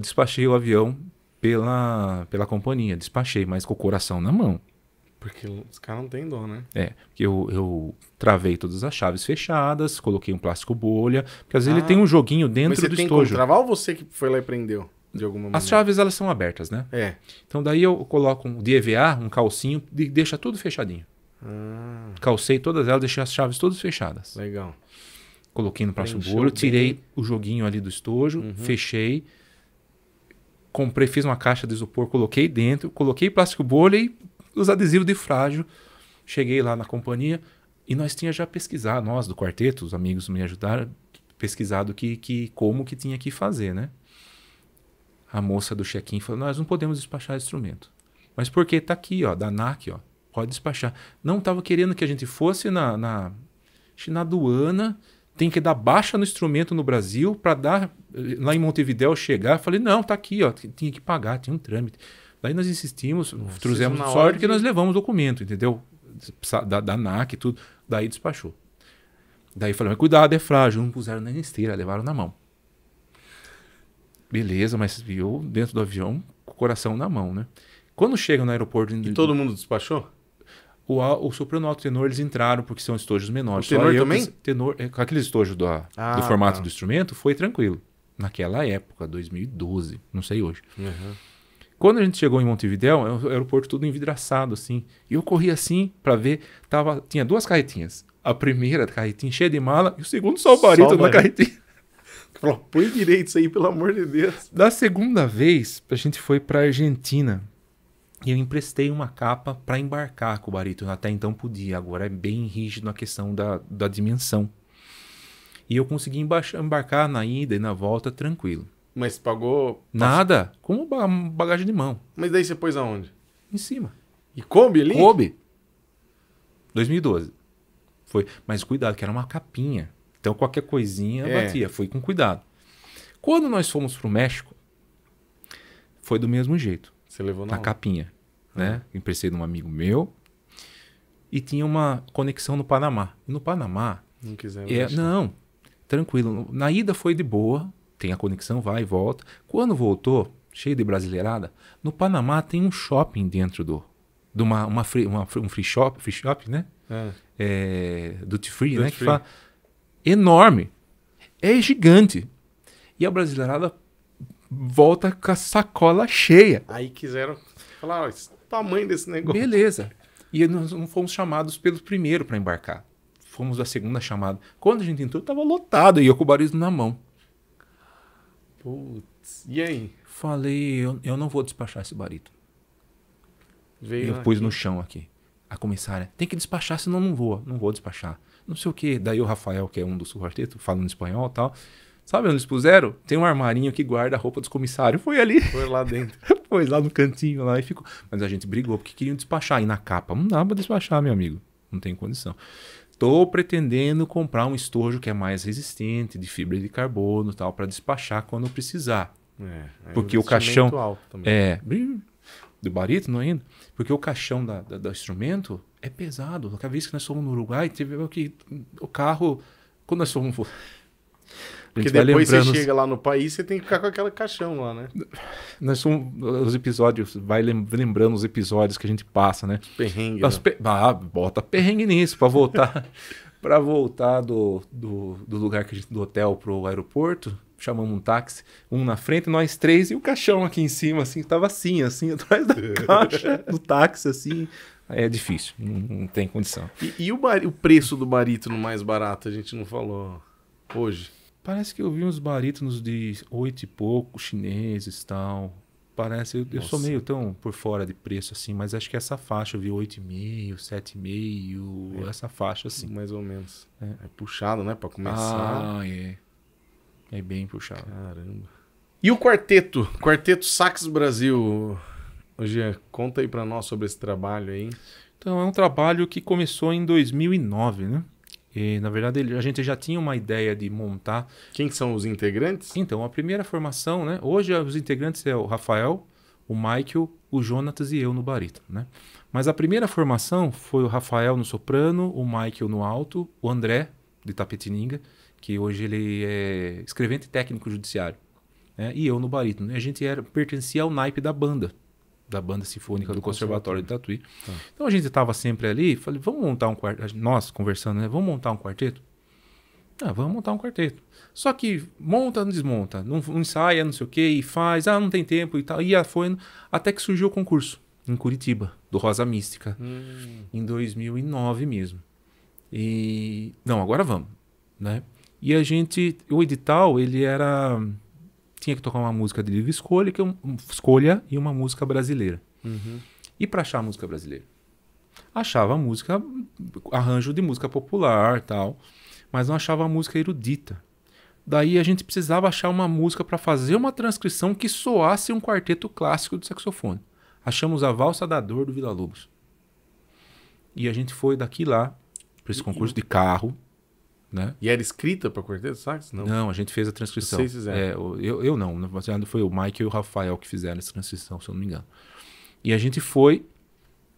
despachei o avião pela, pela companhia, despachei, mas com o coração na mão. Porque os caras não têm dó, né? É, porque eu, eu travei todas as chaves fechadas, coloquei um plástico bolha, porque às vezes ah, ele tem um joguinho dentro mas do estojo. estojo. Como travar ou você que foi lá e prendeu? De alguma maneira? As chaves elas são abertas, né? É. Então daí eu coloco um DVA, um calcinho, e deixa tudo fechadinho. Ah. Calcei todas elas, deixei as chaves todas fechadas. Legal. Coloquei no plástico bolha, tirei bem. o joguinho ali do estojo, uhum. fechei comprei, fiz uma caixa de isopor, coloquei dentro, coloquei plástico bolha e os adesivos de frágil. Cheguei lá na companhia e nós tinha já pesquisado, nós do quarteto, os amigos me ajudaram, pesquisado que, que como que tinha que fazer, né? A moça do check-in falou: "Nós não podemos despachar instrumento". Mas por que tá aqui, ó, da NAC, ó. Pode despachar. Não tava querendo que a gente fosse na na, na aduana, tem que dar baixa no instrumento no Brasil para dar eh, lá em Montevidéu chegar. Falei: "Não, tá aqui, ó, tinha que pagar, tinha um trâmite". Daí nós insistimos, Nossa, trouxemos sorte de... que nós levamos o documento, entendeu? Da, da NAC e tudo. Daí despachou. Daí mas cuidado, é frágil. Não puseram nem esteira, levaram na mão. Beleza, mas viu dentro do avião, com o coração na mão, né? Quando chegam no aeroporto... E todo mundo despachou? O, o soprano alto tenor eles entraram porque são estojos menores. O tenor eu, também? Tenor, é, com aquele estojo do, ah, do formato tá. do instrumento, foi tranquilo. Naquela época, 2012, não sei hoje. Uhum. Quando a gente chegou em Montevidéu, era um aeroporto tudo envidraçado, assim. E eu corri assim para ver, tava, tinha duas carretinhas. A primeira carretinha cheia de mala e o segundo só o barito na carretinha. Falou, põe direito isso aí, pelo amor de Deus. Da segunda vez, a gente foi pra Argentina. E eu emprestei uma capa para embarcar com o barito. Até então podia, agora é bem rígido na questão da, da dimensão. E eu consegui embarcar na ida e na volta tranquilo. Mas pagou. Nada. Como bagagem de mão. Mas daí você pôs aonde? Em cima. E coube ali? Coube. 2012. Foi. Mas cuidado, que era uma capinha. Então qualquer coisinha é. batia. Foi com cuidado. Quando nós fomos pro México, foi do mesmo jeito. Você levou na. capinha. Né? Ah. Né? Emprestei de um amigo meu. E tinha uma conexão no Panamá. E no Panamá. Não quiser. É, não. Tranquilo. Na ida foi de boa tem a conexão, vai e volta. Quando voltou, cheio de brasileirada, no Panamá tem um shopping dentro do. De uma, uma, free, uma um free shop, free shop, né? É. É, duty free, né? duty né? Free. Que fala, enorme. É gigante. E a brasileirada volta com a sacola cheia. Aí quiseram falar, olha, tamanho desse negócio. Beleza. E nós não fomos chamados pelo primeiro para embarcar. Fomos da segunda chamada. Quando a gente entrou, estava lotado e eu com o barismo na mão. Putz, e aí? Falei, eu, eu não vou despachar esse barito. Veio eu aqui. pus no chão aqui. A comissária, tem que despachar, senão não vou, não vou despachar. Não sei o que. Daí o Rafael, que é um do subarteto, falando espanhol e tal. Sabe onde eles puseram? Tem um armarinho que guarda a roupa dos comissários. Foi ali. Foi lá dentro. Foi lá no cantinho lá e ficou. Mas a gente brigou porque queriam despachar. E na capa, não dá pra despachar, meu amigo. Não tem condição. Estou pretendendo comprar um estojo que é mais resistente, de fibra de carbono, tal, para despachar quando precisar. É, é porque o caixão é do não ainda, porque o caixão da, da, do instrumento é pesado. Cada vez que nós fomos no Uruguai, teve que o carro quando nós fomos porque depois lembrando... você chega lá no país, você tem que ficar com aquela caixão lá, né? Nós somos, os episódios, vai lembrando os episódios que a gente passa, né? Perrengue. né? Ah, bota perrengue nisso para voltar. para voltar do, do, do, lugar que a gente, do hotel pro aeroporto, chamamos um táxi, um na frente, nós três, e o caixão aqui em cima, assim, tava assim, assim, atrás da é. caixa do táxi, assim. É difícil, não, não tem condição. E, e o, bar, o preço do barito no mais barato, a gente não falou hoje? Parece que eu vi uns barítonos de oito e pouco, chineses tal. Parece, eu, eu sou meio tão por fora de preço assim, mas acho que essa faixa eu vi oito e meio, sete e meio, é. essa faixa assim. Mais ou menos. É, é puxado, né, para começar. Ah, é. É bem puxado. Caramba. E o quarteto? Quarteto Sax Brasil. Jean, conta aí para nós sobre esse trabalho aí. Então, é um trabalho que começou em 2009, né? E, na verdade, a gente já tinha uma ideia de montar. Quem são os integrantes? Então, a primeira formação, né? Hoje os integrantes é o Rafael, o Michael, o Jonatas e eu no barítono, né? Mas a primeira formação foi o Rafael no soprano, o Michael no alto, o André de Tapetininga, que hoje ele é escrevente técnico judiciário, né? e eu no barítono. A gente era pertencia ao naipe da banda, da Banda Sinfônica do, do Conservatório, Conservatório de Tatuí. Tá. Então a gente estava sempre ali, falei, vamos montar um quarteto. Nós conversando, né? Vamos montar um quarteto? Ah, vamos montar um quarteto. Só que monta, não desmonta, não, não ensaia, não sei o que, e faz, ah, não tem tempo e tal. E foi até que surgiu o concurso em Curitiba, do Rosa Mística, hum. em 2009 mesmo. E não, agora vamos, né? E a gente, o edital, ele era tinha que tocar uma música de livre escolha, que é escolha e uma música brasileira. Uhum. E para achar a música brasileira? Achava música, arranjo de música popular tal, mas não achava música erudita. Daí a gente precisava achar uma música para fazer uma transcrição que soasse um quarteto clássico de saxofone. Achamos a Valsa da Dor do Vila Lobos. E a gente foi daqui lá para esse concurso de carro. Né? E era escrita para quarteto sax? Não. não, a gente fez a transcrição. Vocês fizeram? É, eu, eu não, foi o Mike e o Rafael que fizeram essa transcrição, se eu não me engano. E a gente foi,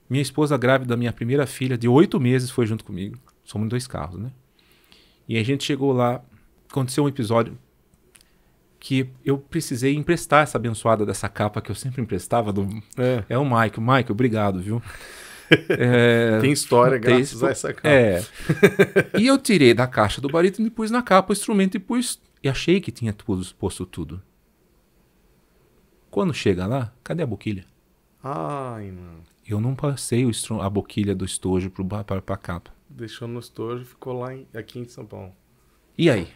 minha esposa grávida da minha primeira filha, de oito meses, foi junto comigo. Somos dois carros, né? E a gente chegou lá, aconteceu um episódio que eu precisei emprestar essa abençoada dessa capa que eu sempre emprestava. Do... É. é o Mike. Mike, obrigado, viu? É, tem história graças a essa capa. É. e eu tirei da caixa do barítono e pus na capa o instrumento e pus. E achei que tinha tudo, posto tudo. Quando chega lá, cadê a boquilha? Ai, mano. Eu não passei o, a boquilha do estojo para a capa. Deixou no estojo, ficou lá em, aqui em São Paulo. E aí?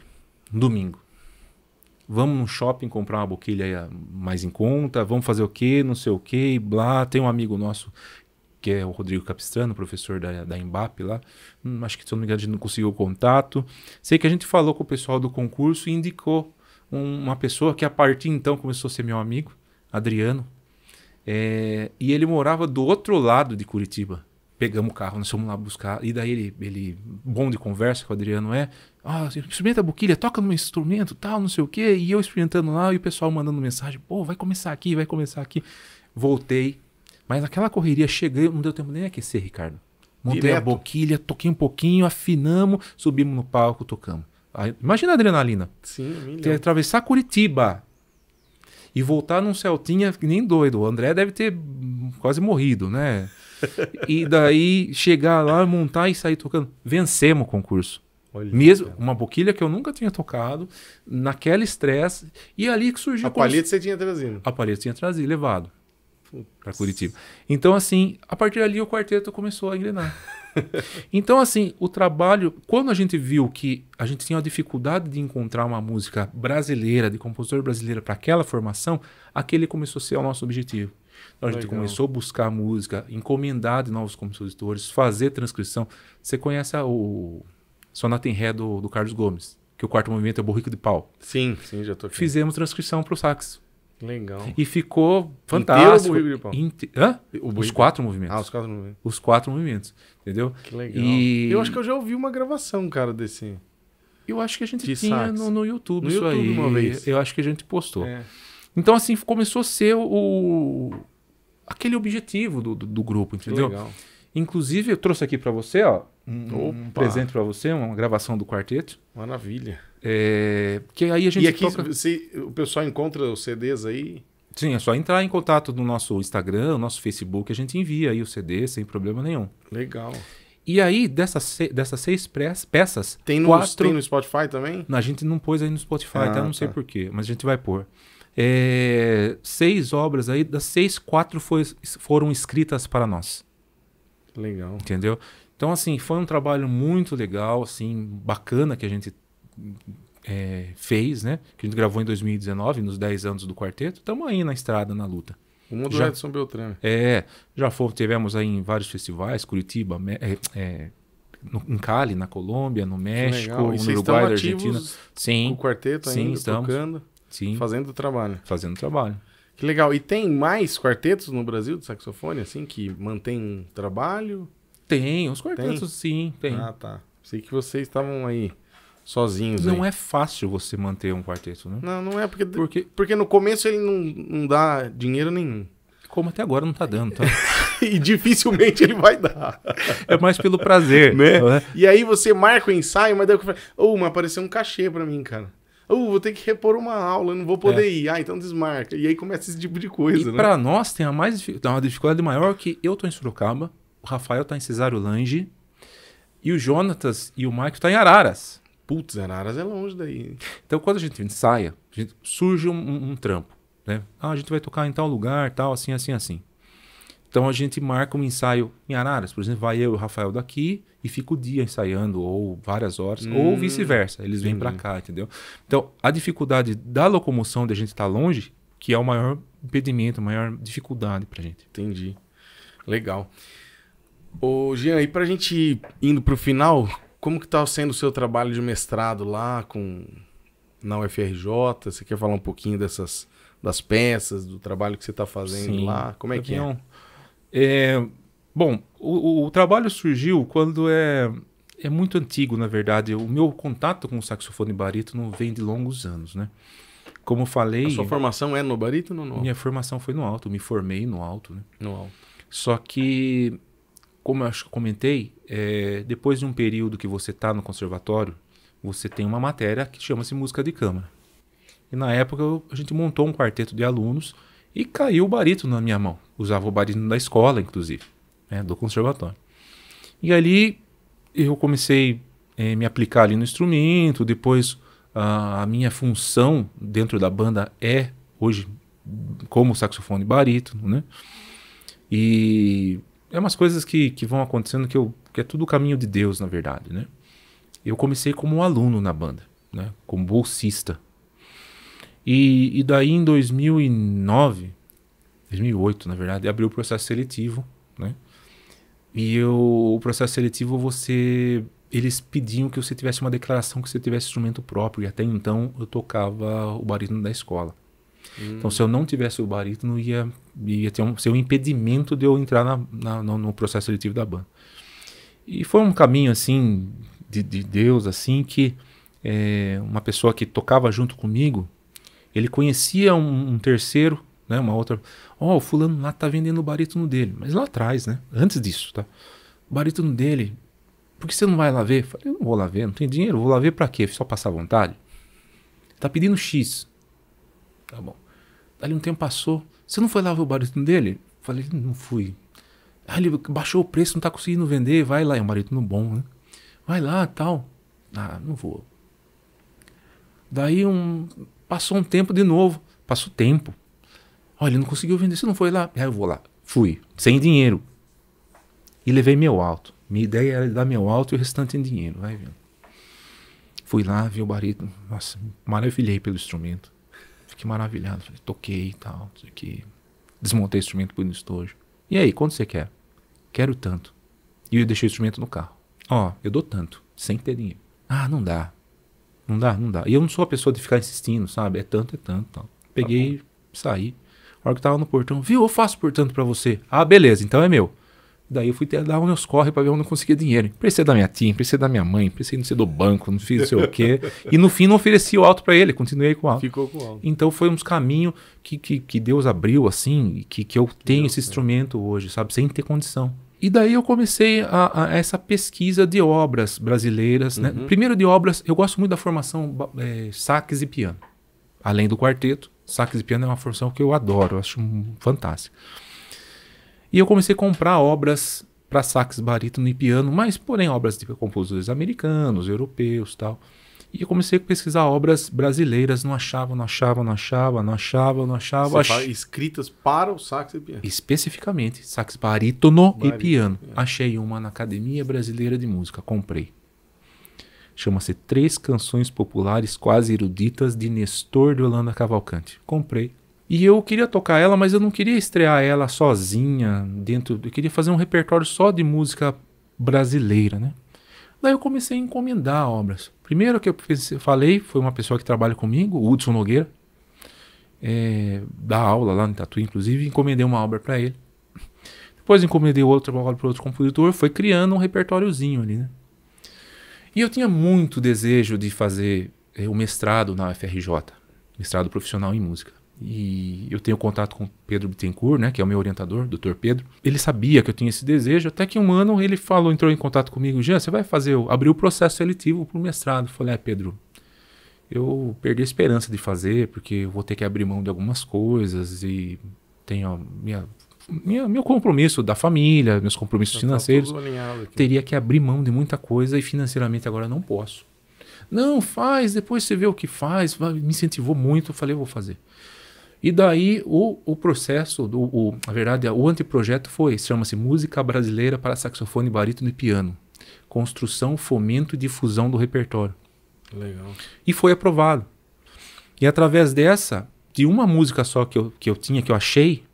Domingo. Vamos no shopping comprar uma boquilha mais em conta, vamos fazer o quê, não sei o quê, blá. Tem um amigo nosso que é o Rodrigo Capistrano, professor da, da Embap lá. Hum, acho que, se eu não me engano, a gente não conseguiu o contato. Sei que a gente falou com o pessoal do concurso e indicou um, uma pessoa que, a partir então, começou a ser meu amigo, Adriano. É, e ele morava do outro lado de Curitiba. Pegamos o carro, nós fomos lá buscar. E daí ele, ele bom de conversa, que o Adriano é. Ah, experimenta a boquilha, toca no instrumento, tal, não sei o quê. E eu experimentando lá e o pessoal mandando mensagem. Pô, vai começar aqui, vai começar aqui. Voltei, mas naquela correria, cheguei, não deu tempo nem aquecer, Ricardo. Montei Direto. a boquilha, toquei um pouquinho, afinamos, subimos no palco, tocamos. Aí, imagina a adrenalina. Sim, Ter, atravessar Curitiba e voltar num Celtinha que nem doido. O André deve ter quase morrido, né? e daí chegar lá, montar e sair tocando. Vencemos o concurso. Olha Mesmo cara. uma boquilha que eu nunca tinha tocado, naquela estresse, e é ali que surgiu a. A palheta você tinha trazido. A palheta tinha trazido, levado para Curitiba. Então, assim, a partir dali o quarteto começou a engrenar. então, assim, o trabalho, quando a gente viu que a gente tinha a dificuldade de encontrar uma música brasileira, de compositor brasileiro para aquela formação, aquele começou a ser o nosso objetivo. Então, a gente Legal. começou a buscar música, encomendar de novos compositores, fazer transcrição. Você conhece a, o Sonata em Ré do, do Carlos Gomes? que o quarto movimento é o burrico de pau. Sim, sim, já tô aqui. Fizemos transcrição para o saxo. Legal. E ficou fantástico. Inteiro o Inte... Hã? O os quatro movimentos. Ah, os quatro movimentos. Os quatro movimentos, entendeu? Que legal. E... Eu acho que eu já ouvi uma gravação, cara, desse... Eu acho que a gente de tinha no, no, YouTube no isso YouTube, aí. Uma vez. Eu acho que a gente postou. É. Então, assim, começou a ser o... aquele objetivo do, do, do grupo, entendeu? Que legal. Inclusive, eu trouxe aqui para você, ó, um, um presente para você, uma gravação do quarteto. Maravilha. É, que aí a gente e aqui, toca... se o pessoal encontra os CDs aí? Sim, é só entrar em contato no nosso Instagram, no nosso Facebook, a gente envia aí o CD sem problema nenhum. Legal. E aí, dessas, dessas seis peças. Tem no, quatro... tem no Spotify também? a gente não pôs aí no Spotify, ah, até não tá. sei porquê, mas a gente vai pôr. É, seis obras aí, das seis, quatro foi, foram escritas para nós. Legal. Entendeu? Então, assim, foi um trabalho muito legal, assim, bacana que a gente é, fez, né? Que a gente gravou em 2019, nos 10 anos do quarteto, estamos aí na estrada, na luta. O mundo já, é Edson Beltrame. É, já fomos, tivemos aí em vários festivais, Curitiba, é, é, no, em Cali, na Colômbia, no México, no Uruguai, na Argentina. Sim. Com o quarteto sim, ainda, estamos, tocando, sim. fazendo trabalho. Fazendo trabalho. Que legal. E tem mais quartetos no Brasil de saxofone, assim, que mantém trabalho? Tem, uns quartetos, tem? sim, tem. Ah, tá. Sei que vocês estavam aí sozinhos. Não aí. é fácil você manter um quarteto, né? Não, não é, porque, porque... porque no começo ele não, não dá dinheiro nenhum. Como até agora não tá dando, tá? e dificilmente ele vai dar. É mais pelo prazer, né? né? E aí você marca o ensaio, mas daí eu falo, oh, mas apareceu um cachê pra mim, cara. Oh, vou ter que repor uma aula, não vou poder é. ir. Ah, então desmarca. E aí começa esse tipo de coisa, e né? pra nós tem a mais uma dificuldade maior que eu tô em Sorocaba, o Rafael tá em Cesário Lange, e o Jonatas e o Maicon tá em Araras. Putz, Araras é longe daí. Então, quando a gente ensaia, a gente, surge um, um, trampo. Né? Ah, a gente vai tocar em tal lugar, tal, assim, assim, assim. Então, a gente marca um ensaio em Araras. Por exemplo, vai eu e o Rafael daqui e fica o dia ensaiando, ou várias horas, hum, ou vice-versa. Eles vêm para cá, entendeu? Então, a dificuldade da locomoção de a gente estar tá longe, que é o maior impedimento, a maior dificuldade para gente. Entendi. Legal. Ô, Jean, e para a gente ir indo para o final, como que está sendo o seu trabalho de mestrado lá com na UFRJ? Você quer falar um pouquinho dessas das peças, do trabalho que você está fazendo Sim. lá? Como é que é? é? Bom, o, o trabalho surgiu quando é é muito antigo, na verdade. O meu contato com o saxofone barítono vem de longos anos, né? Como falei. A sua formação é no barítono ou no alto? Minha formação foi no alto, me formei no alto, né? No alto. Só que, como eu acho que comentei, é, depois de um período que você está no conservatório, você tem uma matéria que chama-se música de câmara. E na época a gente montou um quarteto de alunos e caiu o barítono na minha mão. Usava o barítono da escola, inclusive, né, do conservatório. E ali eu comecei a eh, é, me aplicar ali no instrumento, depois a, a minha função dentro da banda é hoje como saxofone barítono, né? E é umas coisas que, que vão acontecendo que eu porque é tudo o caminho de Deus, na verdade, né? Eu comecei como um aluno na banda, né? Como bolsista. E, e daí em 2009, 2008, na verdade, abriu o processo seletivo, né? E eu, o processo seletivo, você eles pediam que você tivesse uma declaração que você tivesse instrumento próprio. E até então eu tocava o barítono da escola. Hum. Então, se eu não tivesse o barítono, ia, ia ter um, ser um impedimento de eu entrar na, na, no, processo seletivo da banda. E foi um caminho assim de, de Deus, assim que é, uma pessoa que tocava junto comigo, ele conhecia um, um terceiro, né, uma outra, ó, oh, o fulano lá tá vendendo o barítono dele, mas lá atrás, né, antes disso, tá? O barítono dele, por que você não vai lá ver? Eu falei, eu não vou lá ver, não tenho dinheiro, vou lá ver para quê? Só passar vontade? Tá pedindo X. Tá bom. Dali um tempo passou, você não foi lá ver o barítono dele? falei, não fui. Ah, ele baixou o preço, não está conseguindo vender, vai lá. É um no bom, né? Vai lá, tal. Ah, não vou. Daí um, passou um tempo de novo. Passou tempo. Olha, ele não conseguiu vender, você não foi lá? Ah, eu vou lá. Fui, sem dinheiro. E levei meu alto. Minha ideia era dar meu alto e o restante em dinheiro, vai vendo. Fui lá, vi o barito. Nossa, maravilhei pelo instrumento. Fiquei maravilhado. Falei, toquei e tal, não sei o que. Desmontei o instrumento por no estojo. E aí, quanto você quer? Quero tanto. E eu deixei o instrumento no carro. Ó, eu dou tanto, sem ter dinheiro. Ah, não dá. Não dá, não dá. E eu não sou a pessoa de ficar insistindo, sabe? É tanto, é tanto. Tal. Peguei, tá saí. A hora que tava no portão, viu? Eu faço por tanto pra você. Ah, beleza, então é meu. Daí eu fui até dar uns corre para ver onde eu conseguia dinheiro. Precisei da minha tia, precisei da minha mãe, precisei não do banco, não fiz sei o quê. E no fim não ofereci o alto para ele, continuei com o alto. Ficou com o alto. Então foi uns caminhos que, que, que Deus abriu, assim, que, que eu tenho Deus, esse né? instrumento hoje, sabe? Sem ter condição. E daí eu comecei a, a essa pesquisa de obras brasileiras, né? uhum. né? Primeiro de obras, eu gosto muito da formação é, sax e piano. Além do quarteto, sax e piano é uma formação que eu adoro, eu acho fantástico. E eu comecei a comprar obras para sax, barítono e piano, mas porém obras de compositores americanos, europeus tal. E eu comecei a pesquisar obras brasileiras, não achava, não achava, não achava, não achava, não achava. Ach... escritas para o sax e piano? Especificamente, sax barítono, barítono e piano. É. Achei uma na Academia Brasileira de Música, comprei. Chama-se Três Canções Populares Quase Eruditas de Nestor de Holanda Cavalcante. Comprei, e eu queria tocar ela, mas eu não queria estrear ela sozinha dentro. Eu queria fazer um repertório só de música brasileira, né? Daí eu comecei a encomendar obras. Primeiro que eu falei foi uma pessoa que trabalha comigo, o Hudson Nogueira, é, dá aula lá no Tatuí, inclusive, encomendei uma obra para ele. Depois encomendei outra obra para outro compositor, foi criando um repertóriozinho ali, né? E eu tinha muito desejo de fazer eh, o mestrado na UFRJ, mestrado profissional em música e eu tenho contato com Pedro Bittencourt, né, que é o meu orientador, doutor Pedro. Ele sabia que eu tinha esse desejo, até que um ano ele falou, entrou em contato comigo, Jean, você vai fazer, Abriu abrir o processo seletivo para o mestrado. Eu falei, é, Pedro, eu perdi a esperança de fazer, porque eu vou ter que abrir mão de algumas coisas e tenho minha, minha meu compromisso da família, meus compromissos tá financeiros. teria que abrir mão de muita coisa e financeiramente agora não posso. Não, faz, depois você vê o que faz. Me incentivou muito, eu falei, eu vou fazer. E daí o, o processo, do, o, na verdade, o anteprojeto foi, chama-se Música Brasileira para Saxofone, Barítono e Piano. Construção, fomento e difusão do repertório. Legal. E foi aprovado. E através dessa, de uma música só que eu, que eu tinha, que eu achei,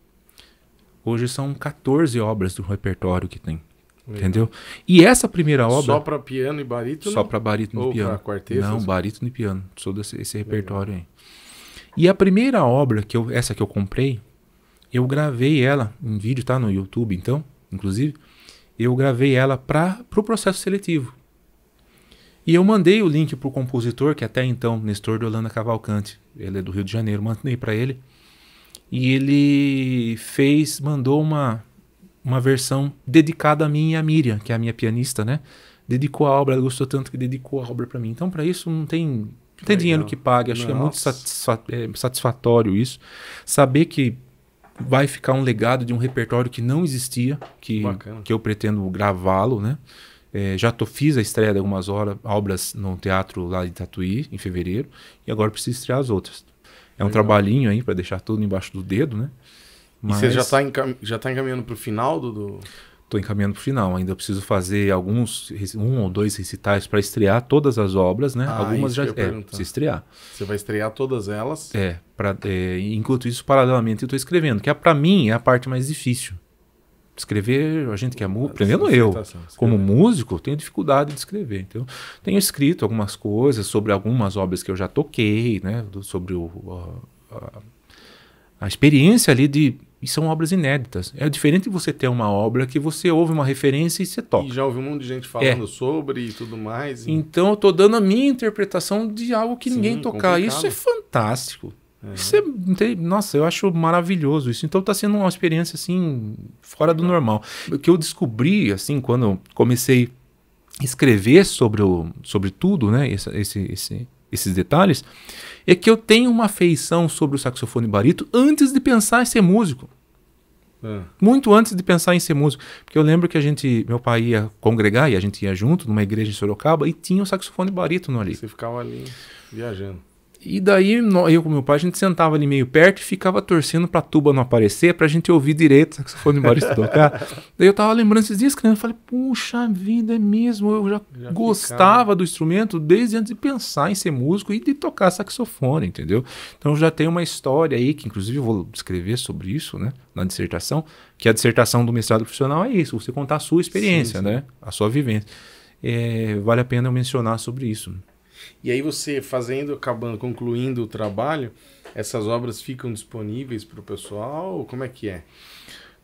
hoje são 14 obras do repertório que tem. Legal. Entendeu? E essa primeira obra. Só para piano e barítono? Só para barítono e piano. para quartetos? Não, barítono e piano. Todo esse, esse repertório aí. E a primeira obra, que eu, essa que eu comprei, eu gravei ela em vídeo, tá? No YouTube, então, inclusive. Eu gravei ela para o pro processo seletivo. E eu mandei o link para o compositor, que até então, Nestor de Holanda Cavalcante, ele é do Rio de Janeiro, mandei para ele. E ele fez, mandou uma, uma versão dedicada a mim e a Miriam, que é a minha pianista, né? Dedicou a obra, ela gostou tanto que dedicou a obra para mim. Então, para isso, não tem tem Legal. dinheiro que pague. Acho Nossa. que é muito satisfa é, satisfatório isso. Saber que vai ficar um legado de um repertório que não existia, que, que eu pretendo gravá-lo, né? É, já tô, fiz a estreia de algumas horas, obras no teatro lá de Tatuí, em fevereiro, e agora preciso estrear as outras. É um trabalhinho aí para deixar tudo embaixo do dedo, né? Mas... E você já está encam... já tá encaminhando para o final do, do, estou encaminhando para o final. Ainda preciso fazer alguns, um ou dois recitais para estrear todas as obras, né? Ah, Algumas já é, se estrear. Você vai estrear todas elas? É, para é enquanto isso, paralelamente, eu estou escrevendo, que é, para mim é a parte mais difícil. Escrever, a gente que é músico, ah, aprendendo eu, como músico, tenho dificuldade de escrever. Então, tenho escrito algumas coisas sobre algumas obras que eu já toquei, né? Do, sobre o, a, a, a experiência ali de e são obras inéditas. É diferente você ter uma obra que você ouve uma referência e você toca. E já ouvi um monte de gente falando é. sobre e tudo mais. E... Então eu tô dando a minha interpretação de algo que Sim, ninguém tocar. Complicado. Isso é fantástico. É. Isso é, nossa, eu acho maravilhoso isso. Então tá sendo uma experiência assim fora do normal. O que eu descobri assim quando comecei a escrever sobre o sobre tudo, né, esse, esse, esse esses detalhes, é que eu tenho uma afeição sobre o saxofone barito antes de pensar em ser músico. É. Muito antes de pensar em ser músico. Porque eu lembro que a gente, meu pai ia congregar e a gente ia junto numa igreja em Sorocaba e tinha o um saxofone barito no ali. Você ficava ali viajando. E daí eu com meu pai, a gente sentava ali meio perto e ficava torcendo pra tuba não aparecer, pra gente ouvir direito o saxofone barista tocar. daí eu tava lembrando esses dias, criança, eu falei, puxa vida, é mesmo, eu já, já gostava ficava. do instrumento desde antes de pensar em ser músico e de tocar saxofone, entendeu? Então já tem uma história aí, que inclusive eu vou escrever sobre isso, né, na dissertação, que a dissertação do mestrado profissional é isso, você contar a sua experiência, sim, sim. né, a sua vivência. É, vale a pena eu mencionar sobre isso. E aí você fazendo, acabando, concluindo o trabalho, essas obras ficam disponíveis para o pessoal? Como é que é?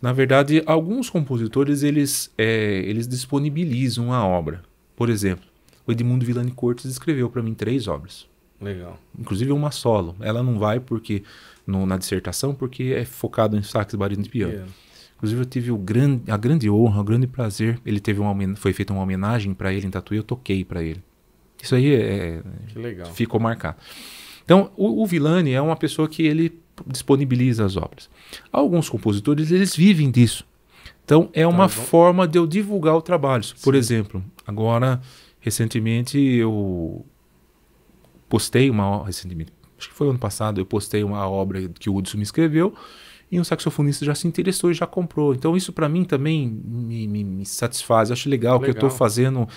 Na verdade, alguns compositores eles, é, eles disponibilizam a obra. Por exemplo, o Edmundo Villani Cortes escreveu para mim três obras. Legal. Inclusive uma solo. Ela não vai porque no, na dissertação porque é focado em sax, barítono e piano. Yeah. Inclusive eu tive o grande, a grande honra, o grande prazer. Ele teve uma foi feita uma homenagem para ele em Tatuí, eu toquei para ele. Isso aí é, ficou marcado. Então, o, o Villani é uma pessoa que ele disponibiliza as obras. Alguns compositores, eles vivem disso. Então, é então, uma forma de eu divulgar o trabalho. Sim. Por exemplo, agora, recentemente, eu postei uma... Recentemente, acho que foi ano passado, eu postei uma obra que o Hudson me escreveu, e um saxofonista já se interessou e já comprou. Então isso para mim também me, me, me satisfaz, eu acho legal, legal. que eu estou fazendo.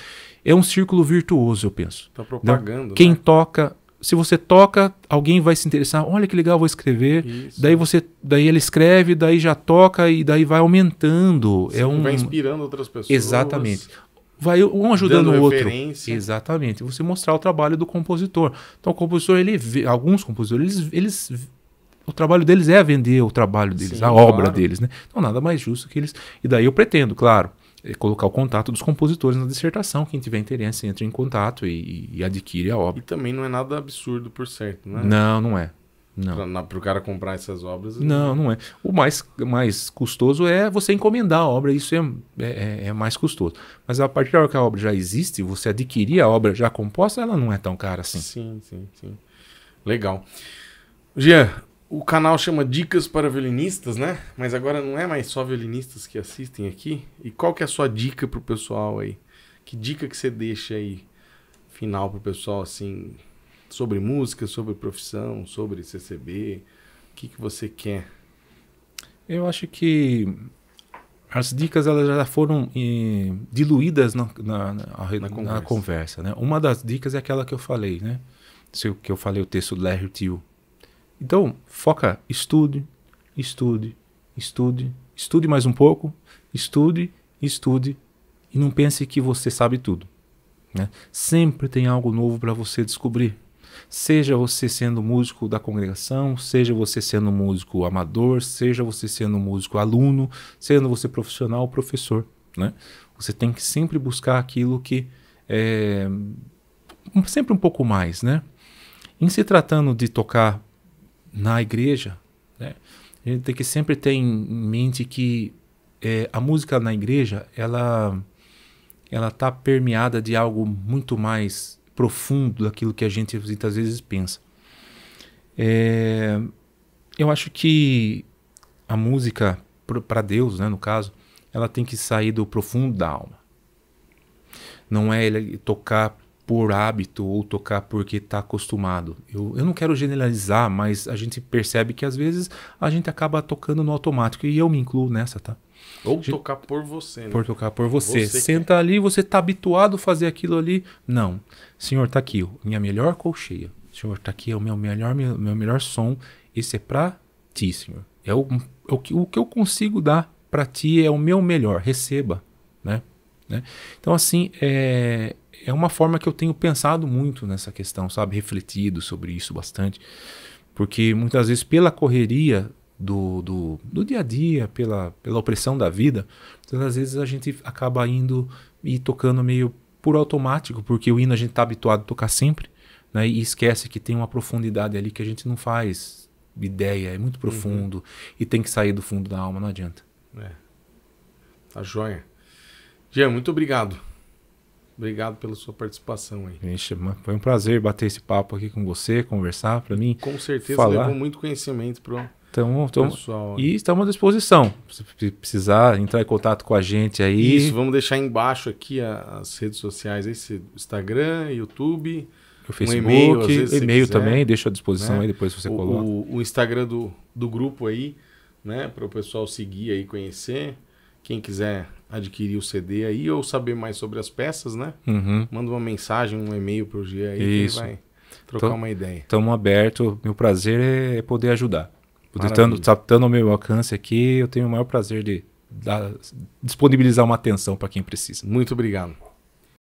É um círculo virtuoso, eu penso. Tá propagando. Né? Quem né? toca se você toca, alguém vai se interessar. Olha que legal, vou escrever. Isso. Daí você, daí ele escreve, daí já toca e daí vai aumentando. é um vai inspirando outras pessoas. Exatamente. Vai um ajudando o outro. Exatamente. Você mostrar o trabalho do compositor. Então o compositor ele vê, alguns compositores eles, eles o trabalho deles é vender o trabalho deles, Sim, a claro. obra deles, né? Então nada mais justo que eles. E daí eu pretendo, claro, é colocar o contato dos compositores na dissertação. Quem tiver interesse entre em contato e, e adquire a obra. E também não é nada absurdo por certo, né? Não, não é. Não. Para o cara comprar essas obras. Não, não é. O mais, mais custoso é você encomendar a obra, isso é, é, é, é, mais custoso. Mas a partir da hora que a obra já existe, você adquirir a obra já composta, ela não é tão cara assim. Sim, sim, sim. Legal. Jean, o canal chama Dicas para Violinistas, né? Mas agora não é mais só violinistas que assistem aqui. E qual que é a sua dica pro pessoal aí? Que dica que você deixa aí final pro pessoal assim sobre música, sobre profissão, sobre CCB? O que que você quer? Eu acho que as dicas elas já foram eh, diluídas na, na, na, na conversa. conversa. né? Uma das dicas é aquela que eu falei, né? Se, que eu falei o texto do Larry Till então, foca, estude, estude, estude, estude mais um pouco, estude, estude e não pense que você sabe tudo. Né? Sempre tem algo novo para você descobrir. Seja você sendo músico da congregação, seja você sendo músico amador, seja você sendo músico aluno, sendo você profissional ou professor. Né? Você tem que sempre buscar aquilo que é sempre um pouco mais. Né? Em se tratando de tocar na igreja, né? a gente tem que sempre ter em mente que é, a música na igreja ela ela está permeada de algo muito mais profundo daquilo que a gente muitas vezes pensa. É, eu acho que a música para Deus, né, no caso, ela tem que sair do profundo da alma. Não é tocar por hábito ou tocar porque está acostumado. Eu, eu não quero generalizar, mas a gente percebe que às vezes a gente acaba tocando no automático e eu me incluo nessa, tá? Ou gente, tocar por você, né? Por tocar por você. você Senta quer. É. ali, você está habituado a fazer aquilo ali. Não. Senhor, está aqui, minha melhor colcheia. Senhor, está aqui, é o meu melhor, meu, meu melhor som. Esse é para ti, Senhor. É o, é o, que, o que eu consigo dar para ti é o meu melhor. Receba, né? né? Então, assim, é, é uma forma que eu tenho pensado muito nessa questão, sabe? Refletido sobre isso bastante. Porque muitas vezes, pela correria do, do, do dia a dia, pela, pela opressão da vida, muitas vezes a gente acaba indo e tocando meio por automático, porque o hino a gente está habituado a tocar sempre, né? E esquece que tem uma profundidade ali que a gente não faz ideia, é muito profundo uhum. e tem que sair do fundo da alma, não adianta. É. Tá joia. Jean, muito obrigado. Obrigado pela sua participação aí. Vixe, foi um prazer bater esse papo aqui com você, conversar para mim. Com certeza falar. levou muito conhecimento para então, então, pessoal. E estamos à disposição. Se precisar entrar em contato com a gente aí. Isso, vamos deixar embaixo aqui as redes sociais, esse Instagram, YouTube, o Facebook, um e-mail, também, deixo à disposição né? aí depois você coloca. O, o Instagram do, do grupo aí, né, para o pessoal seguir aí, conhecer. Quem quiser adquirir o CD aí ou saber mais sobre as peças, né? Uhum. Manda uma mensagem, um e-mail pro G aí Isso. que ele vai trocar Tô, uma ideia. Estamos abertos. Meu prazer é poder ajudar. Estando tá ao meu alcance aqui, eu tenho o maior prazer de dar, disponibilizar uma atenção para quem precisa. Muito obrigado.